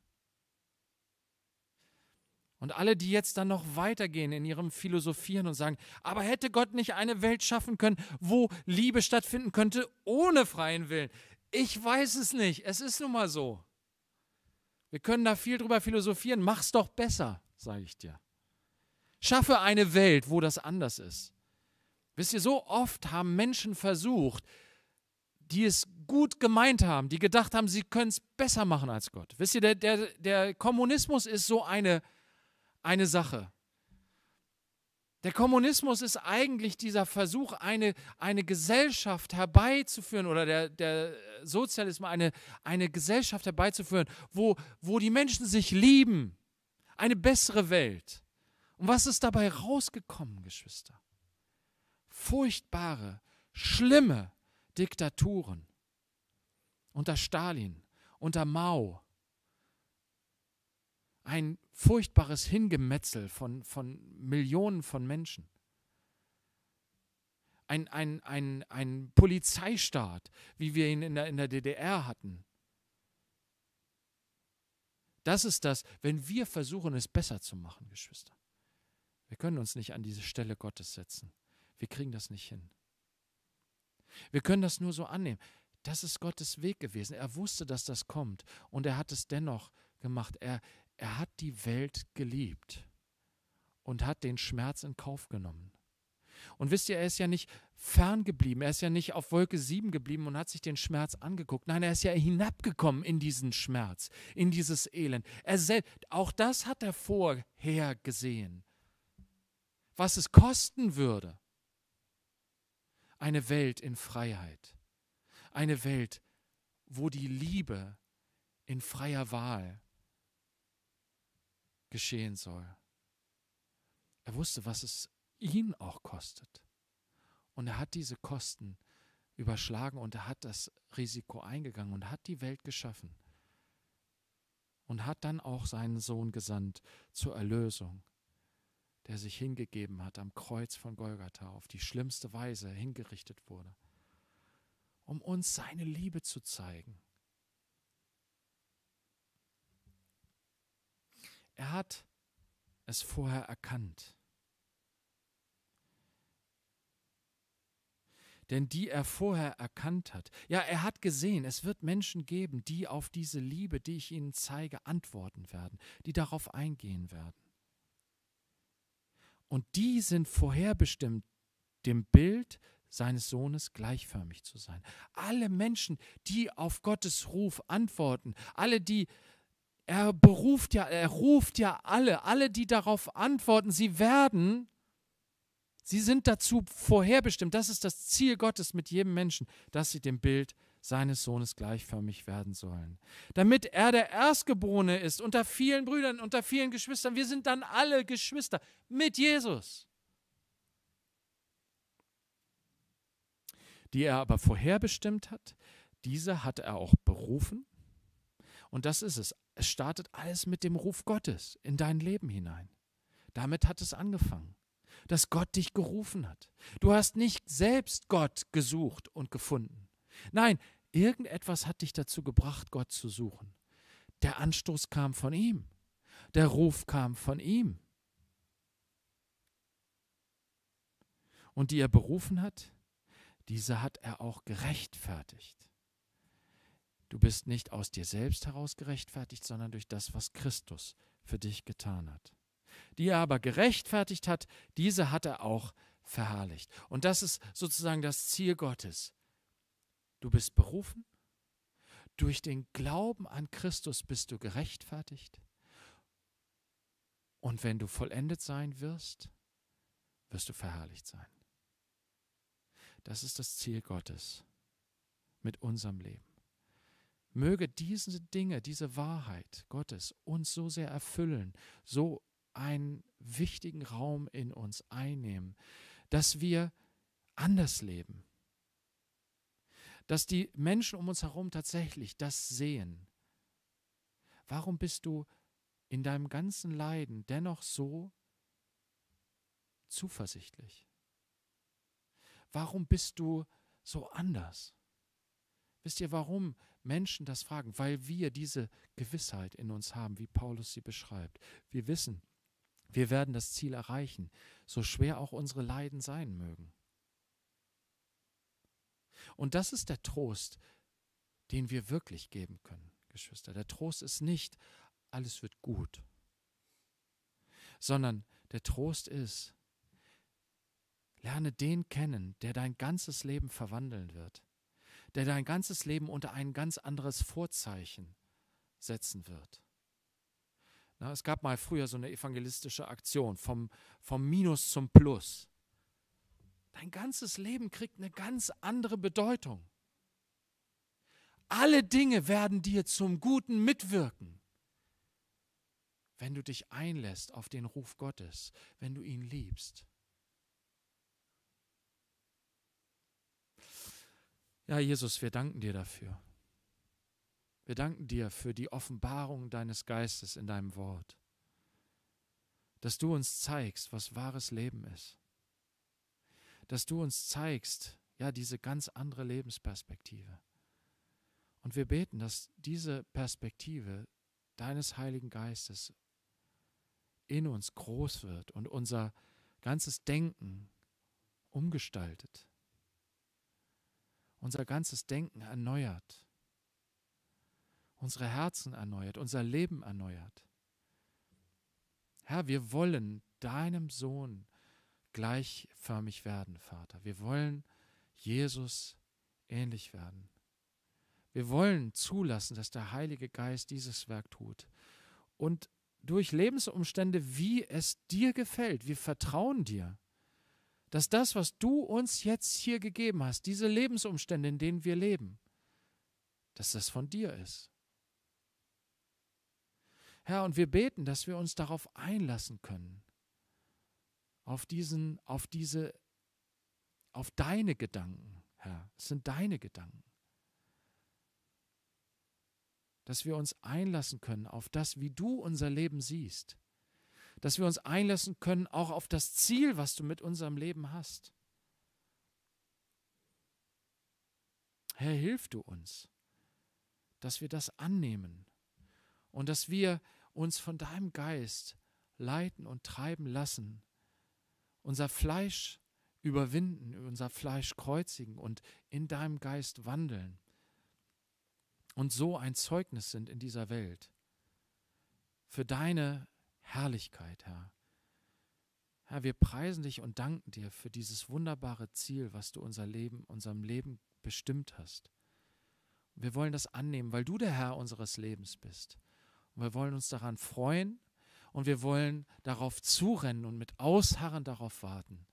Und alle, die jetzt dann noch weitergehen in ihrem Philosophieren und sagen, aber hätte Gott nicht eine Welt schaffen können, wo Liebe stattfinden könnte ohne freien Willen? Ich weiß es nicht. Es ist nun mal so. Wir können da viel drüber philosophieren. Mach's doch besser, sage ich dir. Schaffe eine Welt, wo das anders ist. Wisst ihr, so oft haben Menschen versucht, die es gut gemeint haben, die gedacht haben, sie können es besser machen als Gott. Wisst ihr, der, der, der Kommunismus ist so eine eine Sache. Der Kommunismus ist eigentlich dieser Versuch, eine, eine Gesellschaft herbeizuführen oder der, der Sozialismus, eine, eine Gesellschaft herbeizuführen, wo, wo die Menschen sich lieben. Eine bessere Welt. Und was ist dabei rausgekommen, Geschwister? Furchtbare, schlimme Diktaturen. Unter Stalin, unter Mao, ein furchtbares Hingemetzel von, von Millionen von Menschen. Ein, ein, ein, ein Polizeistaat, wie wir ihn in der, in der DDR hatten. Das ist das, wenn wir versuchen, es besser zu machen, Geschwister. Wir können uns nicht an diese Stelle Gottes setzen. Wir kriegen das nicht hin. Wir können das nur so annehmen. Das ist Gottes Weg gewesen. Er wusste, dass das kommt und er hat es dennoch gemacht. Er, er hat die Welt geliebt und hat den Schmerz in Kauf genommen. Und wisst ihr, er ist ja nicht fern geblieben, er ist ja nicht auf Wolke 7 geblieben und hat sich den Schmerz angeguckt. Nein, er ist ja hinabgekommen in diesen Schmerz, in dieses Elend. Er selbst, auch das hat er vorher gesehen. Was es kosten würde. Eine Welt in Freiheit. Eine Welt, wo die Liebe in freier Wahl geschehen soll. Er wusste, was es ihn auch kostet. Und er hat diese Kosten überschlagen und er hat das Risiko eingegangen und hat die Welt geschaffen. Und hat dann auch seinen Sohn gesandt zur Erlösung, der sich hingegeben hat am Kreuz von Golgatha, auf die schlimmste Weise hingerichtet wurde, um uns seine Liebe zu zeigen Er hat es vorher erkannt. Denn die er vorher erkannt hat, ja, er hat gesehen, es wird Menschen geben, die auf diese Liebe, die ich ihnen zeige, antworten werden, die darauf eingehen werden. Und die sind vorherbestimmt, dem Bild seines Sohnes gleichförmig zu sein. Alle Menschen, die auf Gottes Ruf antworten, alle die er beruft ja, er ruft ja alle, alle, die darauf antworten, sie werden, sie sind dazu vorherbestimmt. Das ist das Ziel Gottes mit jedem Menschen, dass sie dem Bild seines Sohnes gleichförmig werden sollen. Damit er der Erstgeborene ist, unter vielen Brüdern, unter vielen Geschwistern. Wir sind dann alle Geschwister mit Jesus. Die er aber vorherbestimmt hat, diese hat er auch berufen. Und das ist es. Es startet alles mit dem Ruf Gottes in dein Leben hinein. Damit hat es angefangen, dass Gott dich gerufen hat. Du hast nicht selbst Gott gesucht und gefunden. Nein, irgendetwas hat dich dazu gebracht, Gott zu suchen. Der Anstoß kam von ihm. Der Ruf kam von ihm. Und die er berufen hat, diese hat er auch gerechtfertigt. Du bist nicht aus dir selbst heraus gerechtfertigt, sondern durch das, was Christus für dich getan hat. Die er aber gerechtfertigt hat, diese hat er auch verherrlicht. Und das ist sozusagen das Ziel Gottes. Du bist berufen, durch den Glauben an Christus bist du gerechtfertigt. Und wenn du vollendet sein wirst, wirst du verherrlicht sein. Das ist das Ziel Gottes mit unserem Leben. Möge diese Dinge, diese Wahrheit Gottes uns so sehr erfüllen, so einen wichtigen Raum in uns einnehmen, dass wir anders leben, dass die Menschen um uns herum tatsächlich das sehen. Warum bist du in deinem ganzen Leiden dennoch so zuversichtlich? Warum bist du so anders? Wisst ihr warum? Menschen das fragen, weil wir diese Gewissheit in uns haben, wie Paulus sie beschreibt. Wir wissen, wir werden das Ziel erreichen, so schwer auch unsere Leiden sein mögen. Und das ist der Trost, den wir wirklich geben können, Geschwister. Der Trost ist nicht, alles wird gut, sondern der Trost ist, lerne den kennen, der dein ganzes Leben verwandeln wird der dein ganzes Leben unter ein ganz anderes Vorzeichen setzen wird. Na, es gab mal früher so eine evangelistische Aktion vom, vom Minus zum Plus. Dein ganzes Leben kriegt eine ganz andere Bedeutung. Alle Dinge werden dir zum Guten mitwirken, wenn du dich einlässt auf den Ruf Gottes, wenn du ihn liebst. Ja, Jesus, wir danken dir dafür. Wir danken dir für die Offenbarung deines Geistes in deinem Wort, dass du uns zeigst, was wahres Leben ist, dass du uns zeigst, ja, diese ganz andere Lebensperspektive. Und wir beten, dass diese Perspektive deines Heiligen Geistes in uns groß wird und unser ganzes Denken umgestaltet unser ganzes Denken erneuert, unsere Herzen erneuert, unser Leben erneuert. Herr, wir wollen deinem Sohn gleichförmig werden, Vater. Wir wollen Jesus ähnlich werden. Wir wollen zulassen, dass der Heilige Geist dieses Werk tut. Und durch Lebensumstände, wie es dir gefällt, wir vertrauen dir dass das, was du uns jetzt hier gegeben hast, diese Lebensumstände, in denen wir leben, dass das von dir ist. Herr, und wir beten, dass wir uns darauf einlassen können, auf diesen, auf diese, auf deine Gedanken, Herr, es sind deine Gedanken, dass wir uns einlassen können auf das, wie du unser Leben siehst, dass wir uns einlassen können auch auf das Ziel, was du mit unserem Leben hast. Herr, hilf du uns, dass wir das annehmen und dass wir uns von deinem Geist leiten und treiben lassen, unser Fleisch überwinden, unser Fleisch kreuzigen und in deinem Geist wandeln und so ein Zeugnis sind in dieser Welt für deine Herrlichkeit, Herr. Herr, wir preisen dich und danken dir für dieses wunderbare Ziel, was du unser Leben, unserem Leben bestimmt hast. Wir wollen das annehmen, weil du der Herr unseres Lebens bist. Und wir wollen uns daran freuen und wir wollen darauf zurennen und mit Ausharren darauf warten.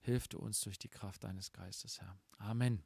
Hilf du uns durch die Kraft deines Geistes, Herr. Amen.